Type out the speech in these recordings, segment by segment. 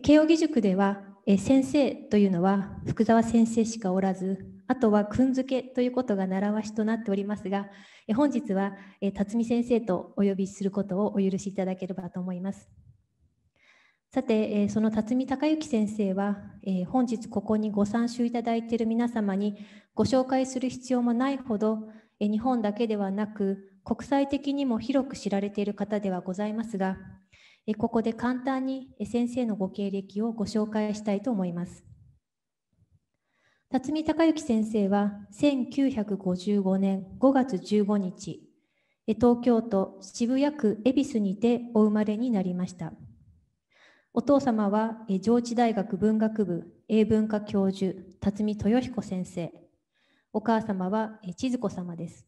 慶應義塾では先生というのは福沢先生しかおらずあとは訓付けということが習わしとなっておりますが本日は辰巳先生とお呼びすることをお許しいただければと思います。さて、その辰巳隆之先生は、本日ここにご参集いただいている皆様にご紹介する必要もないほど、日本だけではなく、国際的にも広く知られている方ではございますが、ここで簡単に先生のご経歴をご紹介したいと思います。辰巳孝之先生は1955年5月15日、東京都渋谷区恵比寿にてお生まれになりました。お父様は上智大学文学部英文科教授辰巳豊彦先生。お母様は千鶴子様です。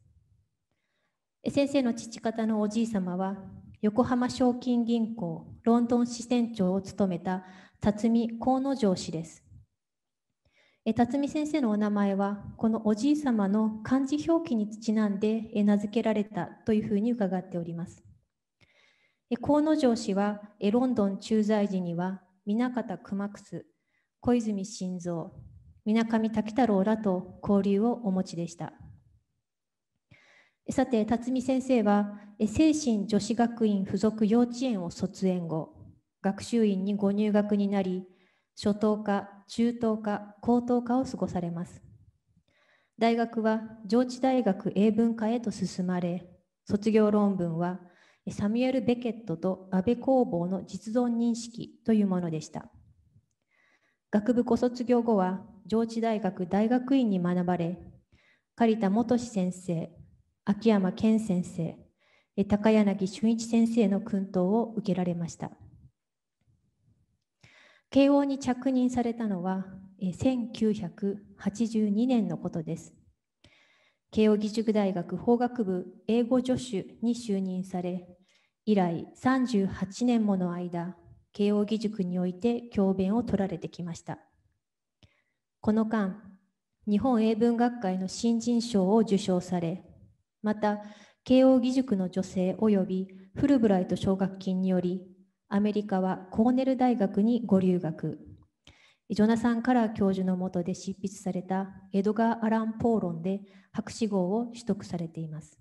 先生の父方のおじい様は横浜賞金銀行ロンドン支店長を務めた辰巳河野城氏です。え辰巳先生のお名前はこのおじい様の漢字表記にちなんで名付けられたというふうに伺っております。え河野城氏はえ、ロンドン駐在時には南方熊楠小泉晋三水上滝太郎らと交流をお持ちでした。さて辰巳先生は精神女子学院附属幼稚園を卒園後学習院にご入学になり初等科中等科高等科を過ごされます大学は上智大学英文科へと進まれ卒業論文はサミュエル・ベケットと安倍工房の実存認識というものでした学部ご卒業後は上智大学大学院に学ばれ刈田元志先生秋山健先生、高柳俊一先生の訓導を受けられました。慶応に着任されたのは1982年のことです。慶應義塾大学法学部英語助手に就任され、以来38年もの間、慶應義塾において教鞭を取られてきました。この間、日本英文学会の新人賞を受賞され、また、慶應義塾の女性及びフルブライト奨学金により、アメリカはコーネル大学にご留学。ジョナサン・カラー教授の下で執筆されたエドガー・アラン・ポーロンで博士号を取得されています。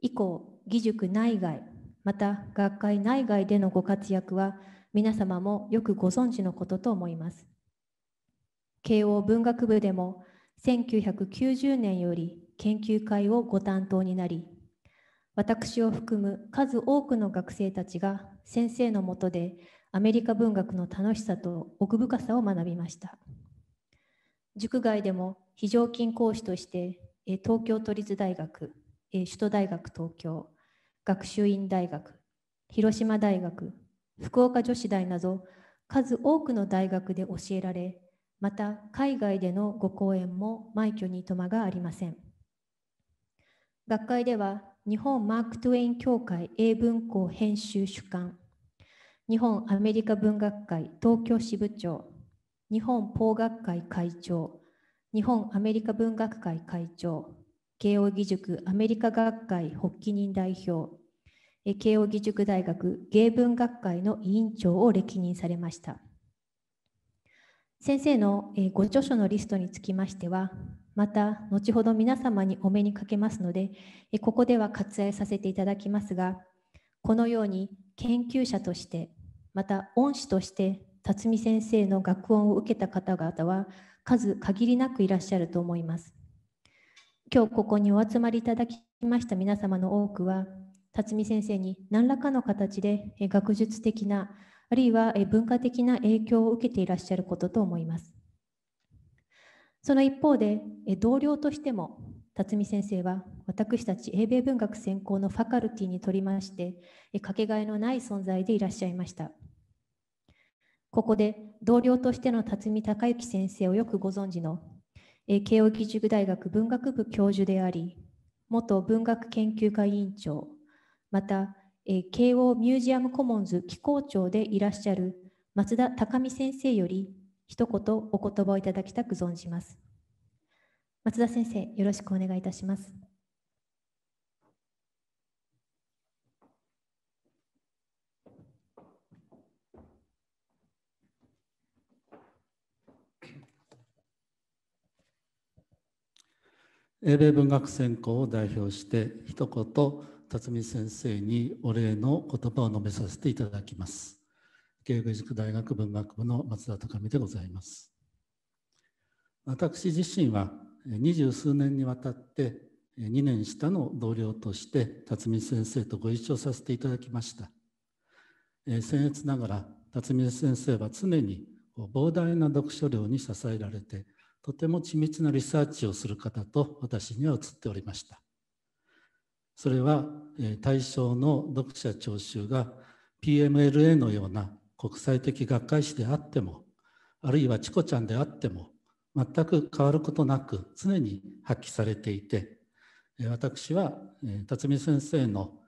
以降、義塾内外、また学会内外でのご活躍は皆様もよくご存知のことと思います。慶応文学部でも1990年より研究会をご担当になり私を含む数多くの学生たちが先生のもとでアメリカ文学の楽しさと奥深さを学びました塾外でも非常勤講師として東京都立大学首都大学東京学習院大学広島大学福岡女子大など数多くの大学で教えられまた海外でのご講演も枚挙にいとまがありません。学会では日本マーク・トゥエイン協会英文校編集主幹日本アメリカ文学会東京支部長日本法学会会長日本アメリカ文学会会長慶應義塾アメリカ学会発起人代表慶應義塾大学芸文学会の委員長を歴任されました先生のご著書のリストにつきましてはまた後ほど皆様にお目にかけますのでここでは割愛させていただきますがこのように研究者としてまた恩師として辰巳先生の学問を受けた方々は数限りなくいらっしゃると思います。今日ここにお集まりいただきました皆様の多くは辰巳先生に何らかの形で学術的なあるいは文化的な影響を受けていらっしゃることと思います。その一方で、同僚としても、辰巳先生は私たち英米文学専攻のファカルティにとりまして、かけがえのない存在でいらっしゃいました。ここで同僚としての辰巳隆之先生をよくご存知の、慶應義塾大学文学部教授であり、元文学研究会委員長、また、慶応ミュージアムコモンズ機構長でいらっしゃる松田隆美先生より一言お言葉をいただきたく存じます。松田先生、よろしくお願いいたします。英米文学専攻を代表して一言辰巳先生にお礼の言葉を述べさせていただきます。慶義塾大学文学部の松田隆美でございます。私自身は二十数年にわたって2年下の同僚として辰巳先生とご一緒させていただきました。僭越ながら辰巳先生は常に膨大な読書量に支えられてとても緻密なリサーチをする方と私には映っておりました。それは対象の読者聴衆が PMLA のような国際的学会誌であってもあるいはチコちゃんであっても全く変わることなく常に発揮されていて私は辰巳先生の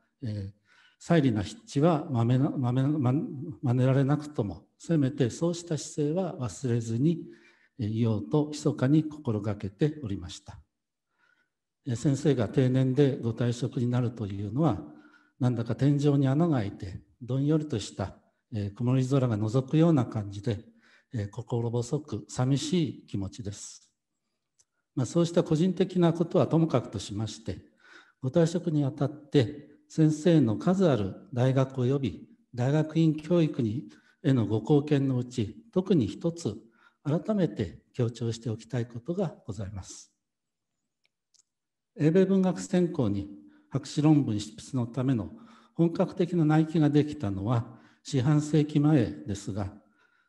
「再利な筆致はまめなまめ真似られなくともせめてそうした姿勢は忘れずにいようと密かに心がけておりました先生が定年でご退職になるというのはなんだか天井に穴が開いてどんよりとしたえー、曇り空が覗くような感じで、えー、心細く寂しい気持ちです。まあ、そうした個人的なことはともかくとしまして、ご退職にあたって先生の数ある大学及び大学院教育にへのご貢献のうち、特に一つ改めて強調しておきたいことがございます。英米文学専攻に博士論文執筆のための本格的な内規ができたのは四半世紀前ですが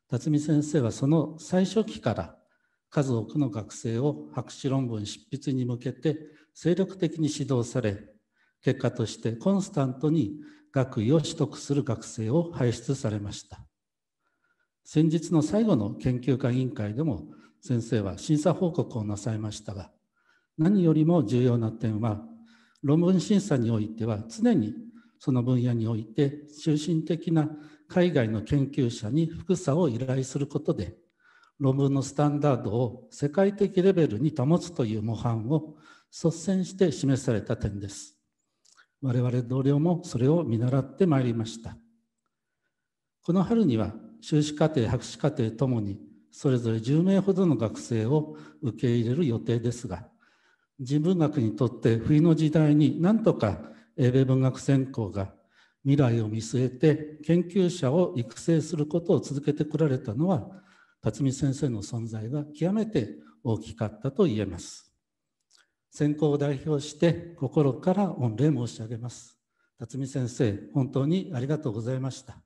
辰巳先生はその最初期から数多くの学生を博士論文執筆に向けて精力的に指導され結果としてコンスタントに学位を取得する学生を輩出されました先日の最後の研究会委員会でも先生は審査報告をなさいましたが何よりも重要な点は論文審査においては常にその分野において中心的な海外の研究者に複査を依頼することで論文のスタンダードを世界的レベルに保つという模範を率先して示された点です。我々同僚もそれを見習ってまいりました。この春には修士課程、博士課程ともにそれぞれ10名ほどの学生を受け入れる予定ですが人文学にとって冬の時代になんとか英米文学専攻が未来を見据えて研究者を育成することを続けてこられたのは辰巳先生の存在が極めて大きかったと言えます専攻を代表して心から御礼申し上げます辰巳先生本当にありがとうございました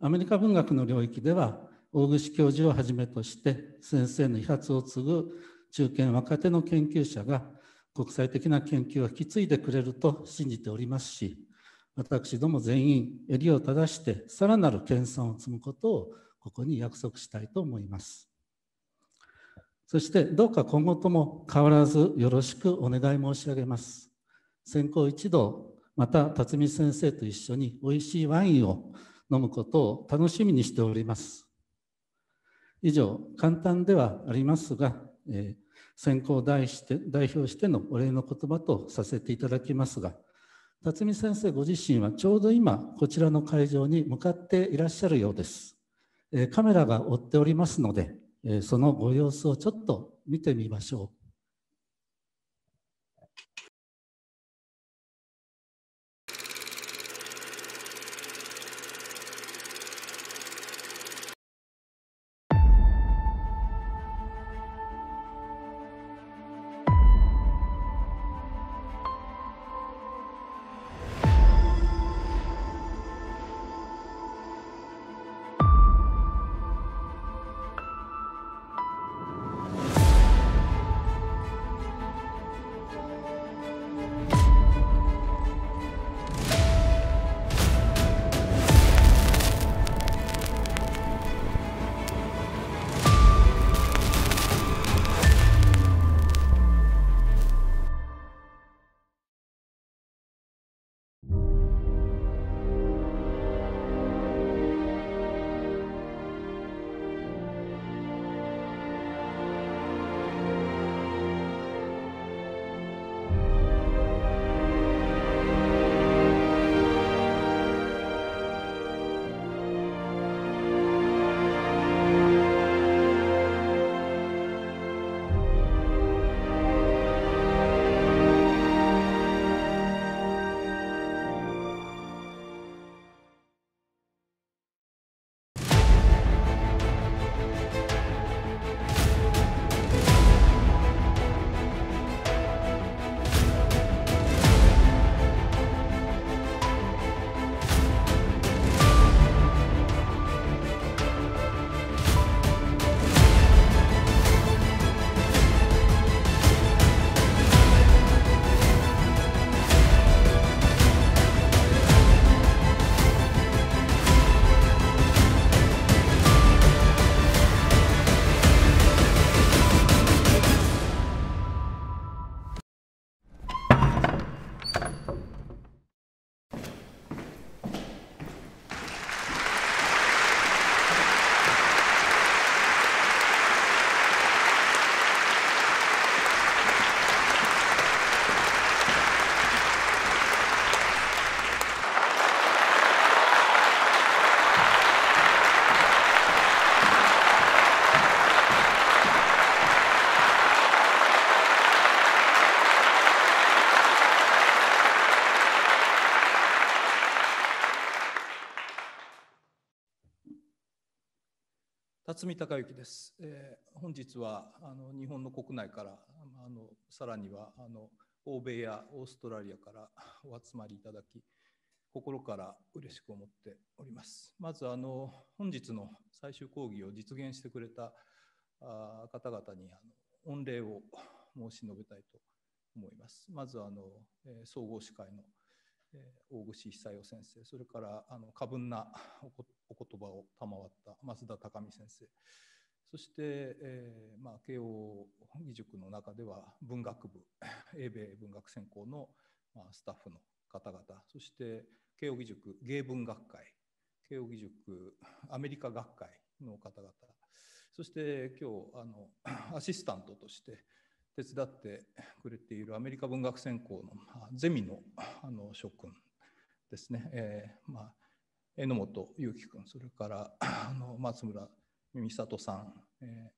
アメリカ文学の領域では大串教授をはじめとして先生の遺髪を継ぐ中堅若手の研究者が国際的な研究を引き継いでくれると信じておりますし、私ども全員襟を正してさらなる研鑽を積むことをここに約束したいと思います。そしてどうか今後とも変わらずよろしくお願い申し上げます。先行一同、また辰巳先生と一緒に美味しいワインを飲むことを楽しみにしております。以上、簡単ではありますが、えー選考代して代表してのお礼の言葉とさせていただきますが辰巳先生ご自身はちょうど今こちらの会場に向かっていらっしゃるようです、えカメラが追っておりますので、えそのご様子をちょっと見てみましょう辰巳之です、えー、本日はあの日本の国内からあのさらにはあの欧米やオーストラリアからお集まりいただき心から嬉しく思っておりますまずあの本日の最終講義を実現してくれたあ方々にあの御礼を申し述べたいと思いますまずあの、えー、総合司会の大串久代先生それからあの過分なお言葉を賜った増田隆美先生そして、えーまあ、慶応義塾の中では文学部 英米文学専攻の、まあ、スタッフの方々そして慶應義塾芸文学会慶應義塾アメリカ学会の方々そして今日あのアシスタントとして手伝ってくれているアメリカ文学専攻のゼミのあの諸君ですね、えーまあ、榎本裕樹君それからあの松村美里さん、えー、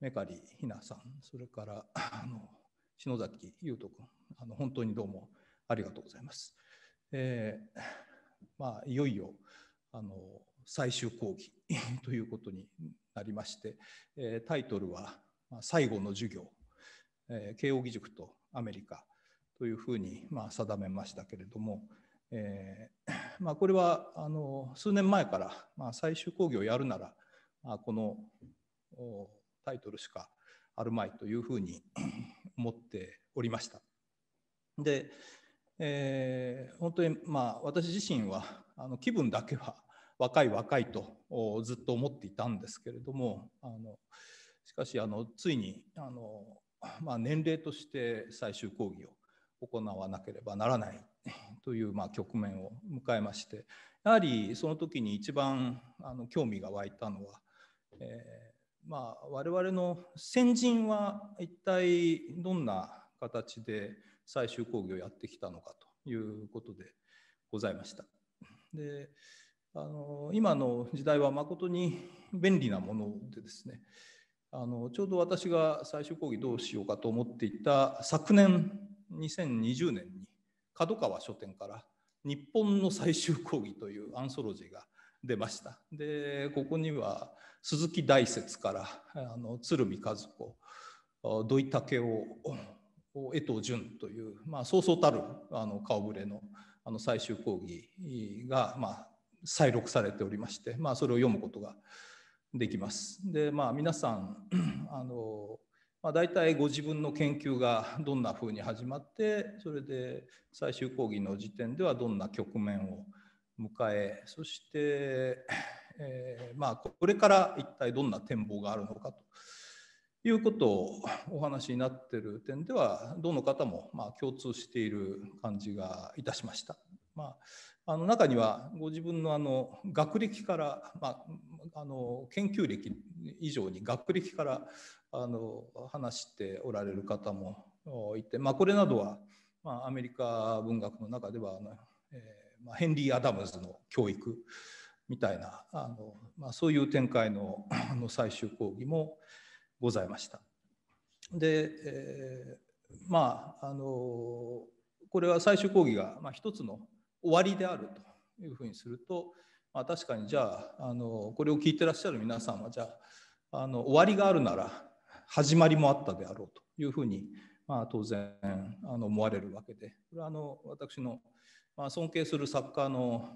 メカリひなさんそれからあの篠崎優斗君あの本当にどうもありがとうございます。えーまあ、いよいよあの最終講義 ということになりまして、えー、タイトルは「最後の授業」えー、慶應義塾とアメリカというふうに、まあ、定めましたけれども、えー まあ、これはあの数年前から、まあ、最終講義をやるなら、まあ、このタイトルしかあるまいというふうに 思っておりました。で、えー、本当に、まあ、私自身はあの気分だけは若い若いとずっと思っていたんですけれどもあのしかしあのついにあのまあ、年齢として最終講義を行わなければならないというまあ局面を迎えましてやはりその時に一番あの興味が湧いたのは、えー、まあ我々の先人は一体どんな形で最終講義をやってきたのかということでございました。であの今の時代は誠に便利なものでですね、あのちょうど私が最終講義どうしようかと思っていた昨年2020年に角川書店から「日本の最終講義」というアンソロジーが出ました。でここには鈴木大拙からあの鶴見和子土井武雄江藤淳という、まあ、そうそうたるあの顔ぶれのあの最終講義が、まあ、再録されておりまして、まあ、それを読むことができます。でまあ皆さん あの、まあ、大体ご自分の研究がどんなふうに始まってそれで最終講義の時点ではどんな局面を迎えそして、えー、まあ、これから一体どんな展望があるのかと。いうことをお話になってる点ではどの方もま共通している感じがいたしました。まあ、あの中にはご自分のあの学歴から、まあ、あの研究歴以上に学歴からあの話しておられる方もいて、まあ、これなどは、まあ、アメリカ文学の中ではあの、えー、まあ、ヘンリー・アダムズの教育みたいなあの、まあ、そういう展開のあの最終講義もございました。で、えー、まああのこれは最終講義が、まあ、一つの終わりであるというふうにすると、まあ、確かにじゃああのこれを聞いてらっしゃる皆さんはじゃああの終わりがあるなら始まりもあったであろうというふうに、まあ、当然あの思われるわけでこれはあの私の、まあ、尊敬する作家の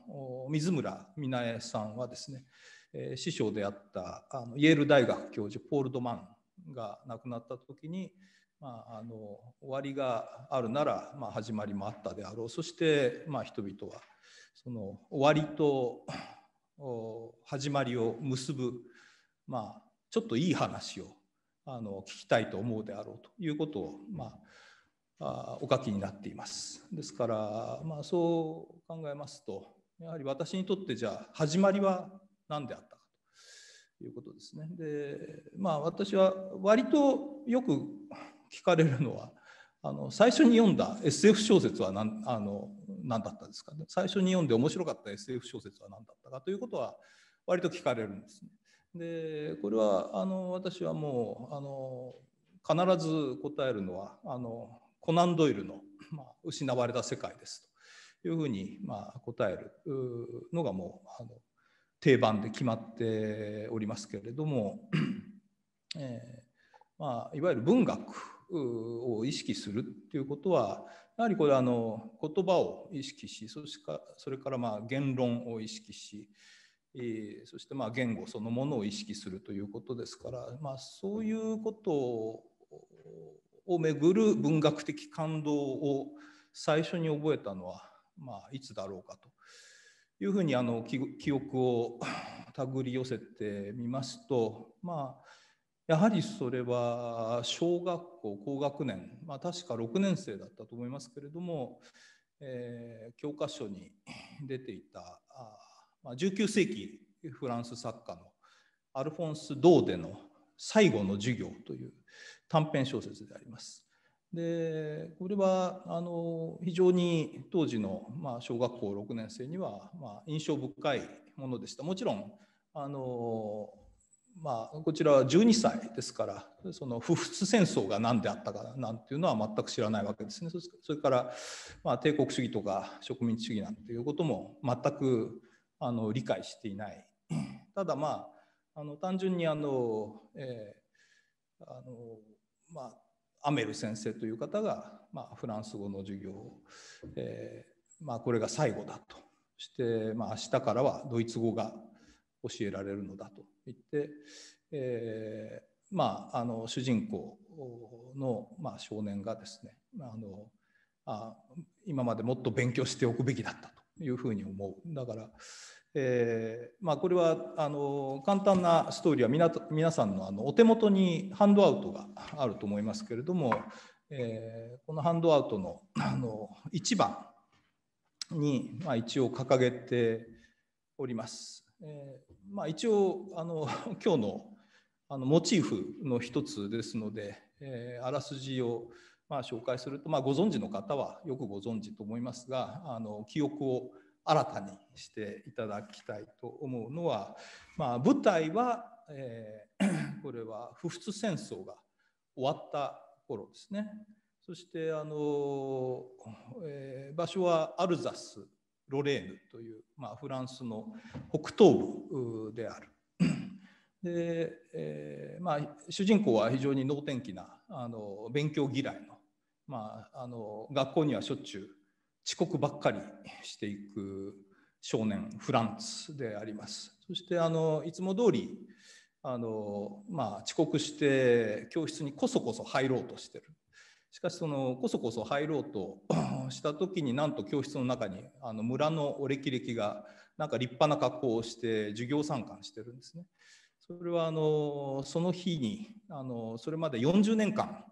水村美奈江さんはですね、えー、師匠であったあのイェール大学教授ポール・ドマンが亡くなった時に、まあ、あの終わりがあるなら、まあ、始まりもあったであろうそして、まあ、人々はその終わりと始まりを結ぶ、まあ、ちょっといい話をあの聞きたいと思うであろうということを、まあ、お書きになっています。ですから、まあ、そう考えますとやはり私にとってじゃあ始まりは何であったかということですね。でまあ私は割とよく聞かれるのはあの最初に読んだ SF 小説は何あの何だったですかね最初に読んで面白かった SF 小説は何だったかということは割と聞かれるんですね。でこれはあの私はもうあの必ず答えるのはあのコナン・ドイルの、まあ「失われた世界です」というふうに、まあ、答えるのがもうあの定番で決まっておりますけれども、えーまあ、いわゆる文学を意識するっていうことはやはりこれあの言葉を意識しそしかそれからまあ言論を意識し、えそしてまあ言語そのものを意識するということですから、まあ、そういうことをめぐる文学的感動を最初に覚えたのは、まあ、いつだろうかというふうにあの記憶を 手繰り寄せてみますとまあやはりそれは小学校高学年、まあ、確か6年生だったと思いますけれども、えー、教科書に出ていたあ、まあ、19世紀フランス作家のアルフォンス・ドーデの「最後の授業」という短編小説であります。でこれはあの非常に当時の、まあ、小学校6年生には、まあ、印象深いものでした。もちろんあのまあ、こちらは12歳ですからその不仏戦争が何であったかなんていうのは全く知らないわけですねそれから、まあ、帝国主義とか植民地主義なんていうことも全くあの理解していないただまああの単純にあの、えー、あのまあ、アメル先生という方が、まあ、フランス語の授業を、えー、まあ、これが最後だとして、まあ、明日からはドイツ語が教えられるのだと言って、えー、まああの主人公の、まあ、少年がですねあのあ今までもっと勉強しておくべきだったというふうに思う。だから、えーまあ、これはあの簡単なストーリーは皆皆さんのあのお手元にハンドアウトがあると思いますけれども、えー、このハンドアウトのあの1番に、まあ、一応掲げております。えーまあ、一応あの 今日のあのモチーフの一つですので、えー、あらすじをまあ紹介すると、まあ、ご存知の方はよくご存知と思いますがあの記憶を新たにしていただきたいと思うのは、まあ、舞台は、えー、これは不仏戦争が終わった頃ですねそしてあの、えー、場所はアルザスロレーヌという、まあ、フランスの北東部である。でえーまあ、主人公は非常に能天気なあの勉強嫌いの,、まあ、あの学校にはしょっちゅう遅刻ばっかりしていく少年フランツでありますそしてあのいつも通りあの、まあ、遅刻して教室にこそこそ入ろうとしてるしかしそのこそこそ入ろうと した時になんと教室の中にあの村のお歴々がなんか立派な格好をして授業参観してるんですね。それはあのその日にあのそれまで40年間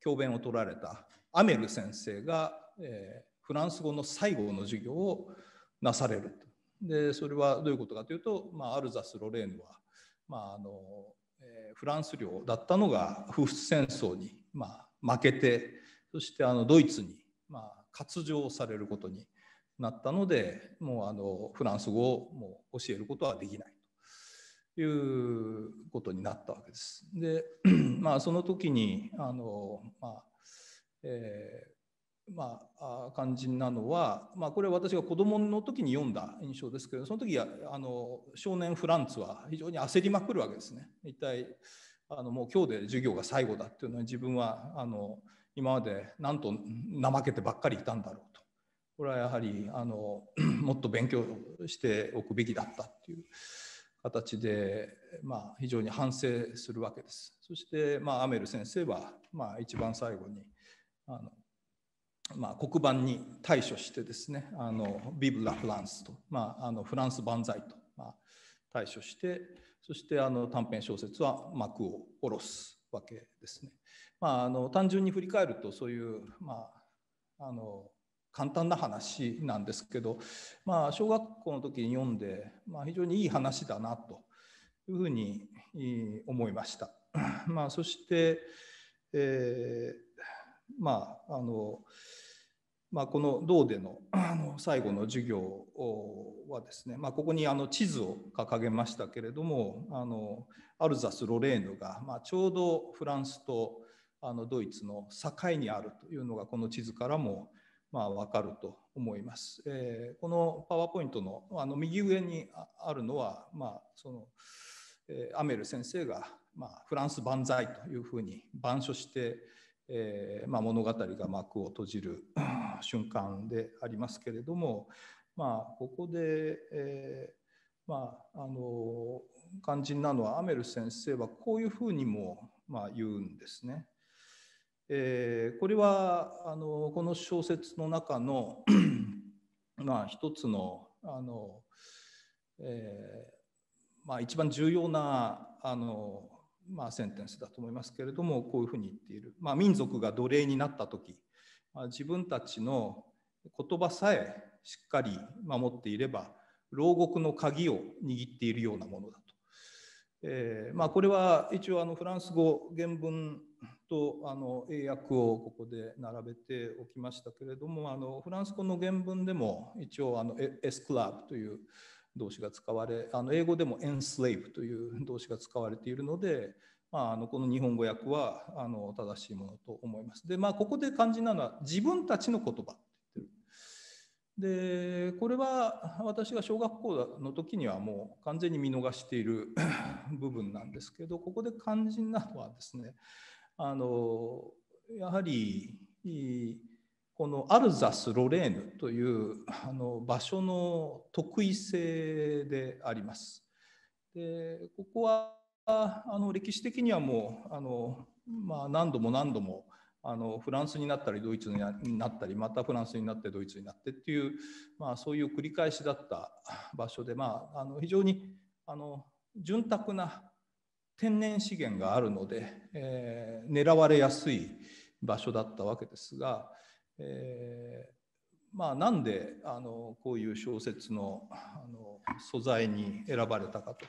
教鞭を取られたアメル先生が、えー、フランス語の最後の授業をなされると。でそれはどういうことかというと、まあ、アルザス・ロレーヌは、まああのえー、フランス領だったのが夫婦戦争に、まあ、負けてそしてあのドイツに、まあ、割譲されることになったのでもうあのフランス語をもう教えることはできないということになったわけです。で まあその時にあの、まあえー、まあ、肝心なのは、まあ、これは私が子供の時に読んだ印象ですけどその時あの少年フランツは非常に焦りまくるわけですね。一体あのもう今日で授業が最後だっていうのは自分はあの今までなんと怠けてばっかりいたんだろうとこれはやはりあの もっと勉強しておくべきだったっていう形で、まあ、非常に反省するわけです。そして、まあ、アメル先生は、まあ、一番最後にあの、まあ、黒板に対処してですね「あのビブ・ラ・フランスと」まあ、あのフランス万歳と、まあ、対処して。そしてあの短編小説は幕を下ろすわけですね。まあ、あの単純に振り返るとそういう、まあ、あの簡単な話なんですけど、まあ、小学校の時に読んで、まあ、非常にいい話だなというふうに思いました。まあ、そして、えー、まああのまあ、この銅でのあの最後の授業はですね、まあ、ここにあの地図を掲げましたけれどもあのアルザス・ロレーヌが、まあ、ちょうどフランスとあのドイツの境にあるというのがこの地図からもまあ、分かると思います。えー、このパワーポイントのあの右上にあるのは、まあそのえー、アメル先生が、まあ、フランス万歳というふうに板書してえー、まあ、物語が幕を閉じる 瞬間でありますけれども、まあ、ここで、えー、まあ、あの肝心なのはアメル先生はこういうふうにも、まあ、言うんですね。えー、これはあのこの小説の中の まあ一つのあの、えーまあ、一番重要なあのまあ、センテンスだと思いますけれどもこういうふうに言っている、まあ、民族が奴隷になった時、まあ、自分たちの言葉さえしっかり守っていれば牢獄の鍵を握っているようなものだと、えーまあ、これは一応あのフランス語原文とあの英訳をここで並べておきましたけれどもあのフランス語の原文でも一応あのエスクラブという動詞が使われあの英語でもエンスレイブ」という動詞が使われているので、まあ、あのこの日本語訳はあの正しいものと思います。でまあここで肝心なのは自分たちの言葉でこれは私が小学校の時にはもう完全に見逃している 部分なんですけどここで肝心なのはですねあのやはりこのアルザス・ロレーヌというあの場所の特異性であります。でここはあの歴史的にはもうあの、まあ、何度も何度もあのフランスになったりドイツになったりまたフランスになってドイツになってっていう、まあ、そういう繰り返しだった場所で、まあ、あの非常にあの潤沢な天然資源があるので、えー、狙われやすい場所だったわけですがえーまあ、なんであのこういう小説のあの素材に選ばれたかと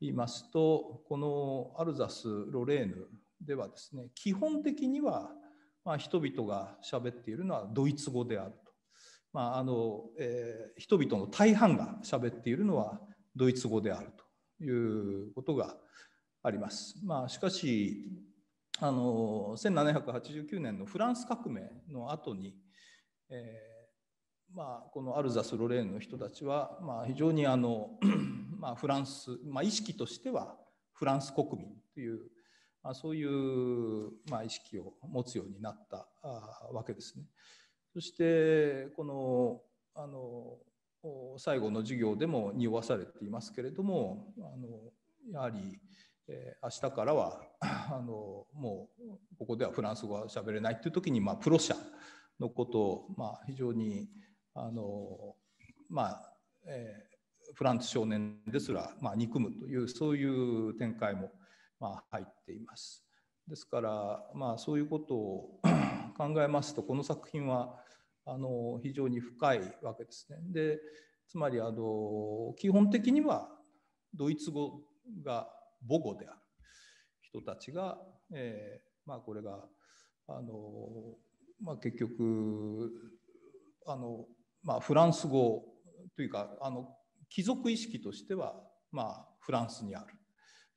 言いますとこのアルザス・ロレーヌではですね基本的には、まあ、人々が喋っているのはドイツ語であると、まああのえー、人々の大半が喋っているのはドイツ語であるということがあります。まあ、しかしあの1789年のフランス革命の後に、えー、まあ、このアルザス・ロレーヌの人たちは、まあ、非常にあの、まあ、フランス、まあ、意識としてはフランス国民という、まあ、そういう、まあ、意識を持つようになったわけですね。そしてこのあの最後の授業でも匂わされていますけれどもあのやはりえー、明日からはあのもうここではフランス語は喋れないっていう時に、まあ、プロ社のことを、まあ、非常にあの、まあえー、フランス少年ですら、まあ、憎むというそういう展開も、まあ、入っています。ですから、まあ、そういうことを 考えますとこの作品はあの非常に深いわけですね。でつまりあの基本的にはドイツ語が母語である人たちが、えーまあ、これがあの、まあ、結局あの、まあ、フランス語というかあの貴族意識としては、まあ、フランスにある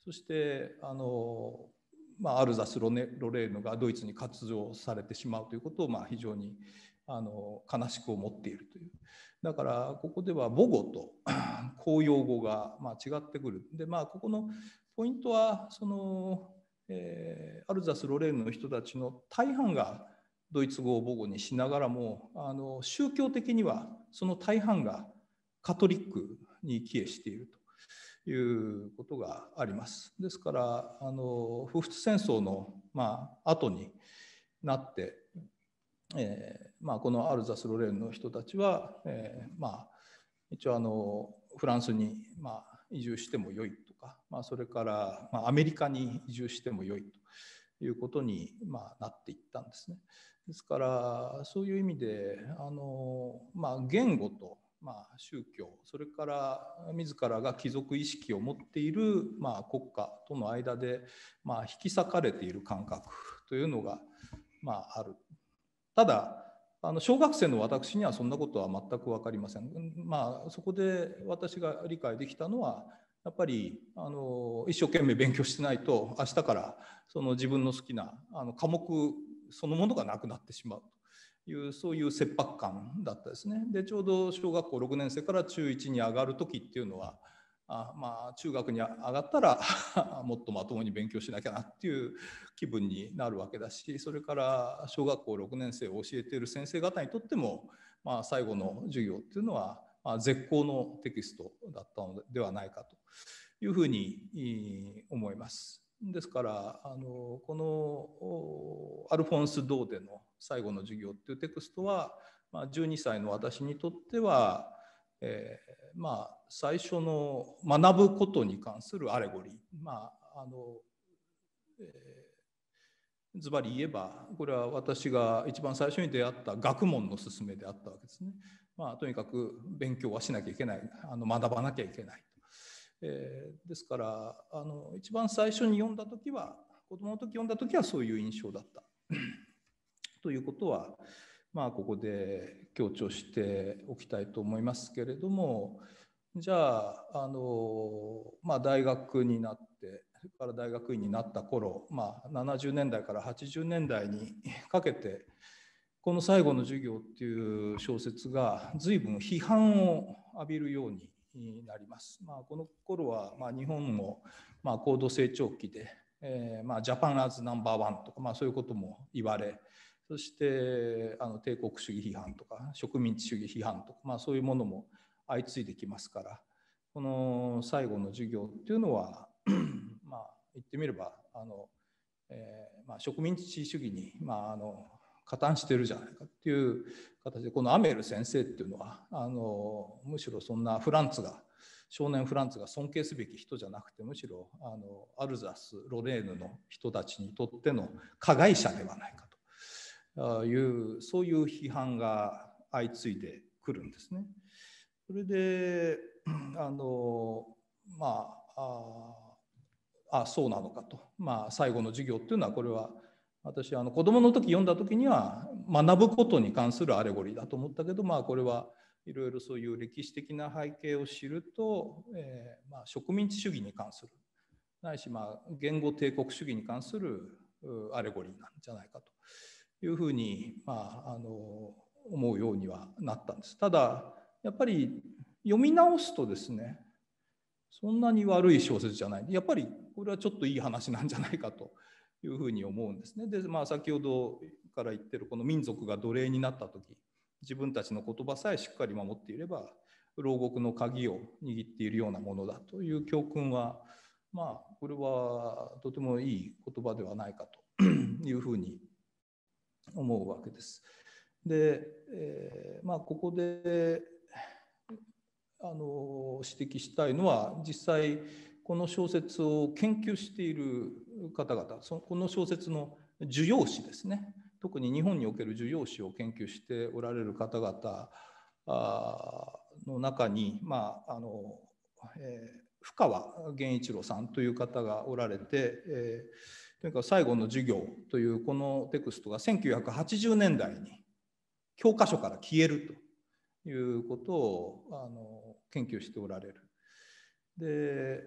そしてあの、まあ、アルザスロネロレーヌがドイツに割譲されてしまうということを、まあ、非常にあの悲しく思っているというだからここでは母語と 公用語が、まあ、違ってくるでまあここのポイントはその、えー、アルザス・ロレーヌの人たちの大半がドイツ語を母語にしながらもあの宗教的にはその大半がカトリックに帰依しているということがあります。ですからあの不仏戦争の、まあ後になって、えーまあ、このアルザス・ロレーヌの人たちは、えーまあ、一応あのフランスに、まあ、移住してもよいか、まあ、それから、まアメリカに移住してもよいということに、まなっていったんですね。ですからそういう意味であの、まあ、言語と、まあ、宗教それから自らが貴族意識を持っている、まあ、国家との間で、まあ、引き裂かれている感覚というのが、まあ、ある。ただあの小学生の私にはそんなことは全く分かりません。まあ、そこで私が理解できたのはやっぱりあの一生懸命勉強してないと明日からその自分の好きなあの科目そのものがなくなってしまうというそういう切迫感だったですね。でちょうど小学校6年生から中1に上がる時っていうのはあまあ中学に上がったら もっとまともに勉強しなきゃなっていう気分になるわけだしそれから小学校6年生を教えている先生方にとっても、まあ、最後の授業っていうのは絶好のテキストだったのではないかというふうに思います。ですからあのこのアルフォンス・ドーデの「最後の授業」っていうテクストは、まあ、12歳の私にとっては、えー、まあ最初の学ぶことに関するアレゴリーまああの、えー、ずばり言えばこれは私が一番最初に出会った学問の勧めであったわけですね。まあ、とにかく勉強はしなきゃいけないあの学ばなきゃいけないえー、ですからあの一番最初に読んだ時は子供の時読んだ時はそういう印象だった ということは、まあ、ここで強調しておきたいと思いますけれどもじゃああの、まあ、大学になってそれから大学院になった頃、まあ、70年代から80年代にかけてこの「最後の授業」っていう小説が随分批判を浴びるようになります。まあ、この頃はま日本もま高度成長期で、えー、まジャパンアズナンバーワンとか、まあ、そういうことも言われそしてあの帝国主義批判とか植民地主義批判とか、まあ、そういうものも相次いできますからこの最後の授業っていうのは まあ言ってみればあの、えー、ま植民地主義に、まあの加担してるじゃないかっていう形でこのアメル先生っていうのはあのむしろそんなフランツが少年フランツが尊敬すべき人じゃなくてむしろあのアルザスロレーヌの人たちにとっての加害者ではないかというそういう批判が相次いでくるんですね。それであのまああそうなのかと、まあ、最後の授業っていうのはこれは私あの子供の時読んだ時には学ぶことに関するアレゴリーだと思ったけどまあこれはいろいろそういう歴史的な背景を知ると、えー、まあ、植民地主義に関するないしまあ言語帝国主義に関するアレゴリーなんじゃないかというふうに、まあ、あの思うようにはなったんです。ただやっぱり読み直すとですねそんなに悪い小説じゃないやっぱりこれはちょっといい話なんじゃないかというふうに思うんですね。でまあ先ほどから言ってるこの民族が奴隷になった時自分たちの言葉さえしっかり守っていれば牢獄の鍵を握っているようなものだという教訓はまあこれはとてもいい言葉ではないかと いうふうに思うわけです。で、えー、まあここであの指摘したいのは実際この小説を研究している方々そこの小説の授業史ですね特に日本における授業史を研究しておられる方々の中に、まああのえー、深川源一郎さんという方がおられて、えー、とにかく最後の授業というこのテクストが1980年代に教科書から消えるということをあの研究しておられる。で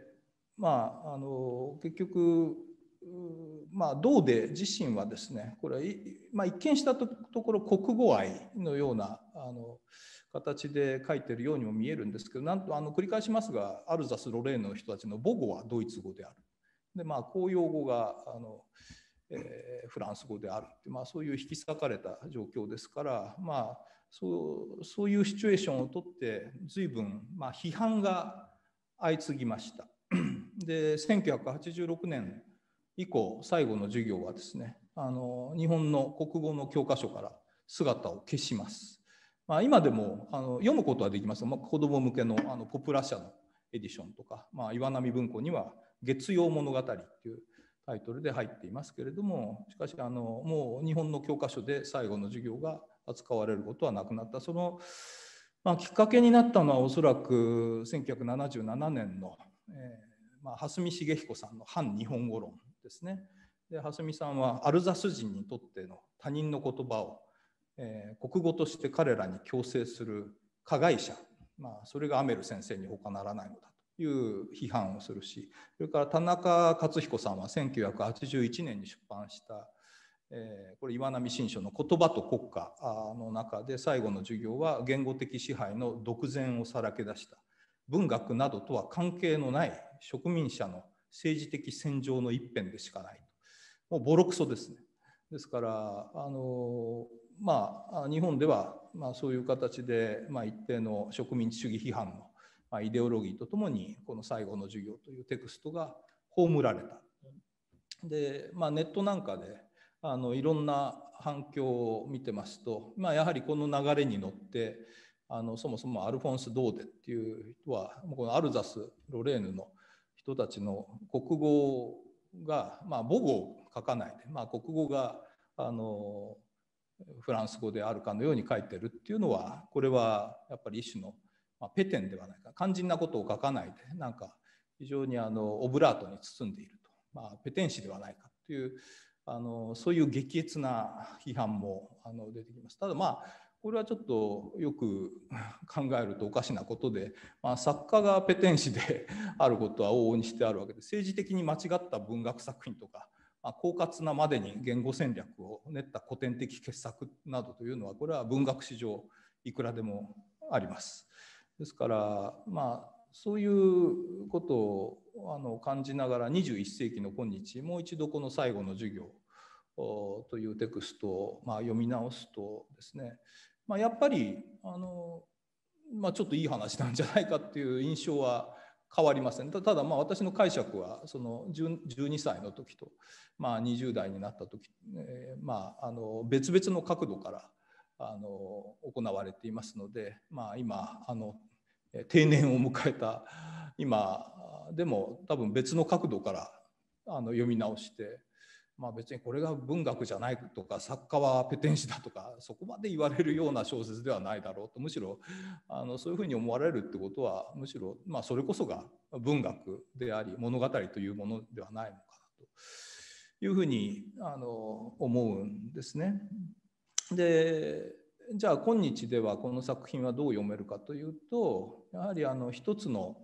まああの結局まあ、道で自身はですねこれは、まあ、一見したところ国語愛のようなあの形で書いてるようにも見えるんですけどなんとあの繰り返しますがアルザス・ロレーヌの人たちの母語はドイツ語であるで、まあ、公用語があの、えー、フランス語であるって、まあ、そういう引き裂かれた状況ですから、まあ、そうそういうシチュエーションをとって随分、まあ、批判が相次ぎました。で1986年以降最後の授業はですねあの日本の国語の教科書から姿を消します。まあ、今でもあの読むことはできますまあ、子ども向けのあのポプラ社のエディションとか、まあ、岩波文庫には「月曜物語」っていうタイトルで入っていますけれどもしかしあのもう日本の教科書で最後の授業が扱われることはなくなったその、まあ、きっかけになったのはおそらく1977年の、えーまあ、蓮見茂彦さんの「反日本語論」ですね。で蓮見さんはアルザス人にとっての他人の言葉を、えー、国語として彼らに強制する加害者、まあ、それがアメル先生に他ならないのだという批判をするしそれから田中克彦さんは1981年に出版したえー、これ岩波新書の言葉と国家の中で最後の授業は言語的支配の独善をさらけ出した文学などとは関係のない植民者の政治的戦場の一辺でしかないともうボロクソですねですからあのまあ日本では、まあ、そういう形で、まあ、一定の植民地主義批判の、まあ、イデオロギーとともにこの「最後の授業」というテクストが葬られた。でまあ、ネットなんかであのいろんな反響を見てますと、まあ、やはりこの流れに乗ってあのそもそもアルフォンス・ドーデっていう人はこのアルザス・ロレーヌの人たちの国語が、まあ、母語を書かないで、まあ、国語があのフランス語であるかのように書いてるっていうのはこれはやっぱり一種の、まあ、ペテンではないか肝心なことを書かないでなんか非常にあのオブラートに包んでいると、まあ、ペテン師ではないかというあのそういう激烈な批判もあの出てきます。ただまあこれはちょっとよく 考えるとおかしなことで、まあ、作家がペテン師であることは往々にしてあるわけで政治的に間違った文学作品とか、まあ、狡猾なまでに言語戦略を練った古典的傑作などというのはこれは文学史上いくらでもあります。ですからまあそういうことをあの感じながら21世紀の今日もう一度この最後の授業というテクストをまあ読み直すとですねまあ、やっぱりあの、まあ、ちょっといい話なんじゃないかっていう印象は変わりませんただまあ私の解釈はその12歳の時と、まあ、20代になった時、えー、まあ、あの別々の角度からあの行われていますので、まあ、今あの定年を迎えた今でも多分別の角度からあの読み直してまあ、別にこれが文学じゃないとか作家はペテン師だとかそこまで言われるような小説ではないだろうとむしろあのそういうふうに思われるってことはむしろ、まあ、それこそが文学であり物語というものではないのかなというふうにあの思うんですね。でじゃあ今日ではこの作品はどう読めるかというとやはりあの一つの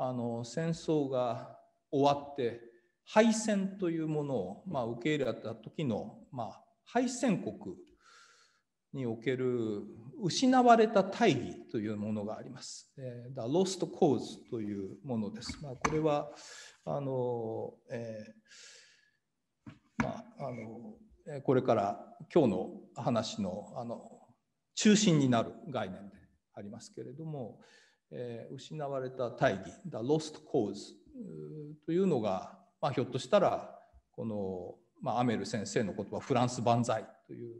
あの戦争が終わって敗戦というものを、まあ、受け入れた時の、まあ、敗戦国における失われた大義というものがあります。えー、The Lost Cause というものです。まあ、これはあの、えー、まあ、あのこれから今日の話のあの中心になる概念でありますけれども、えー、失われた大義 The Lost Cause というのがまあ、ひょっとしたらこの、まあ、アメル先生の言葉フランス万歳という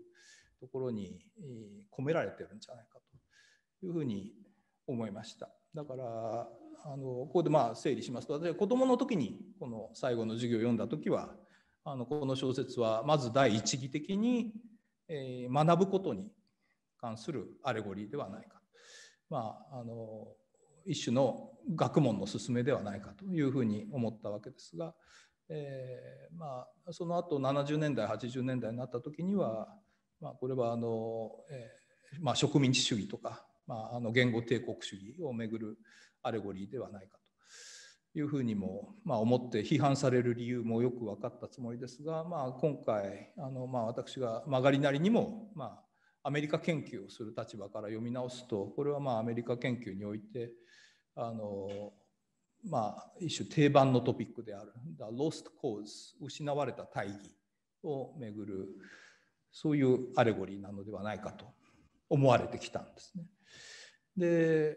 ところに込められてるんじゃないかというふうに思いました。だからあのここでまあ整理しますと私は子どもの時にこの最後の授業を読んだ時はあのこの小説はまず第一義的に、えー、学ぶことに関するアレゴリーではないか。まあ、あの一種の学問の勧めではないかというふうに思ったわけですが、えー、まあ、その後70年代80年代になった時には、まあ、これはあの、えー、まあ、植民地主義とか、まあ、あの言語帝国主義をめぐるアレゴリーではないかというふうにも、まあ、思って批判される理由もよく分かったつもりですが、まあ、今回あの、まあ、私が曲がりなりにも、まあ、アメリカ研究をする立場から読み直すとこれはまあアメリカ研究において、あのまあ、一種定番のトピックである「The Lost Cause」失われた大義をめぐるそういうアレゴリーなのではないかと思われてきたんですね。で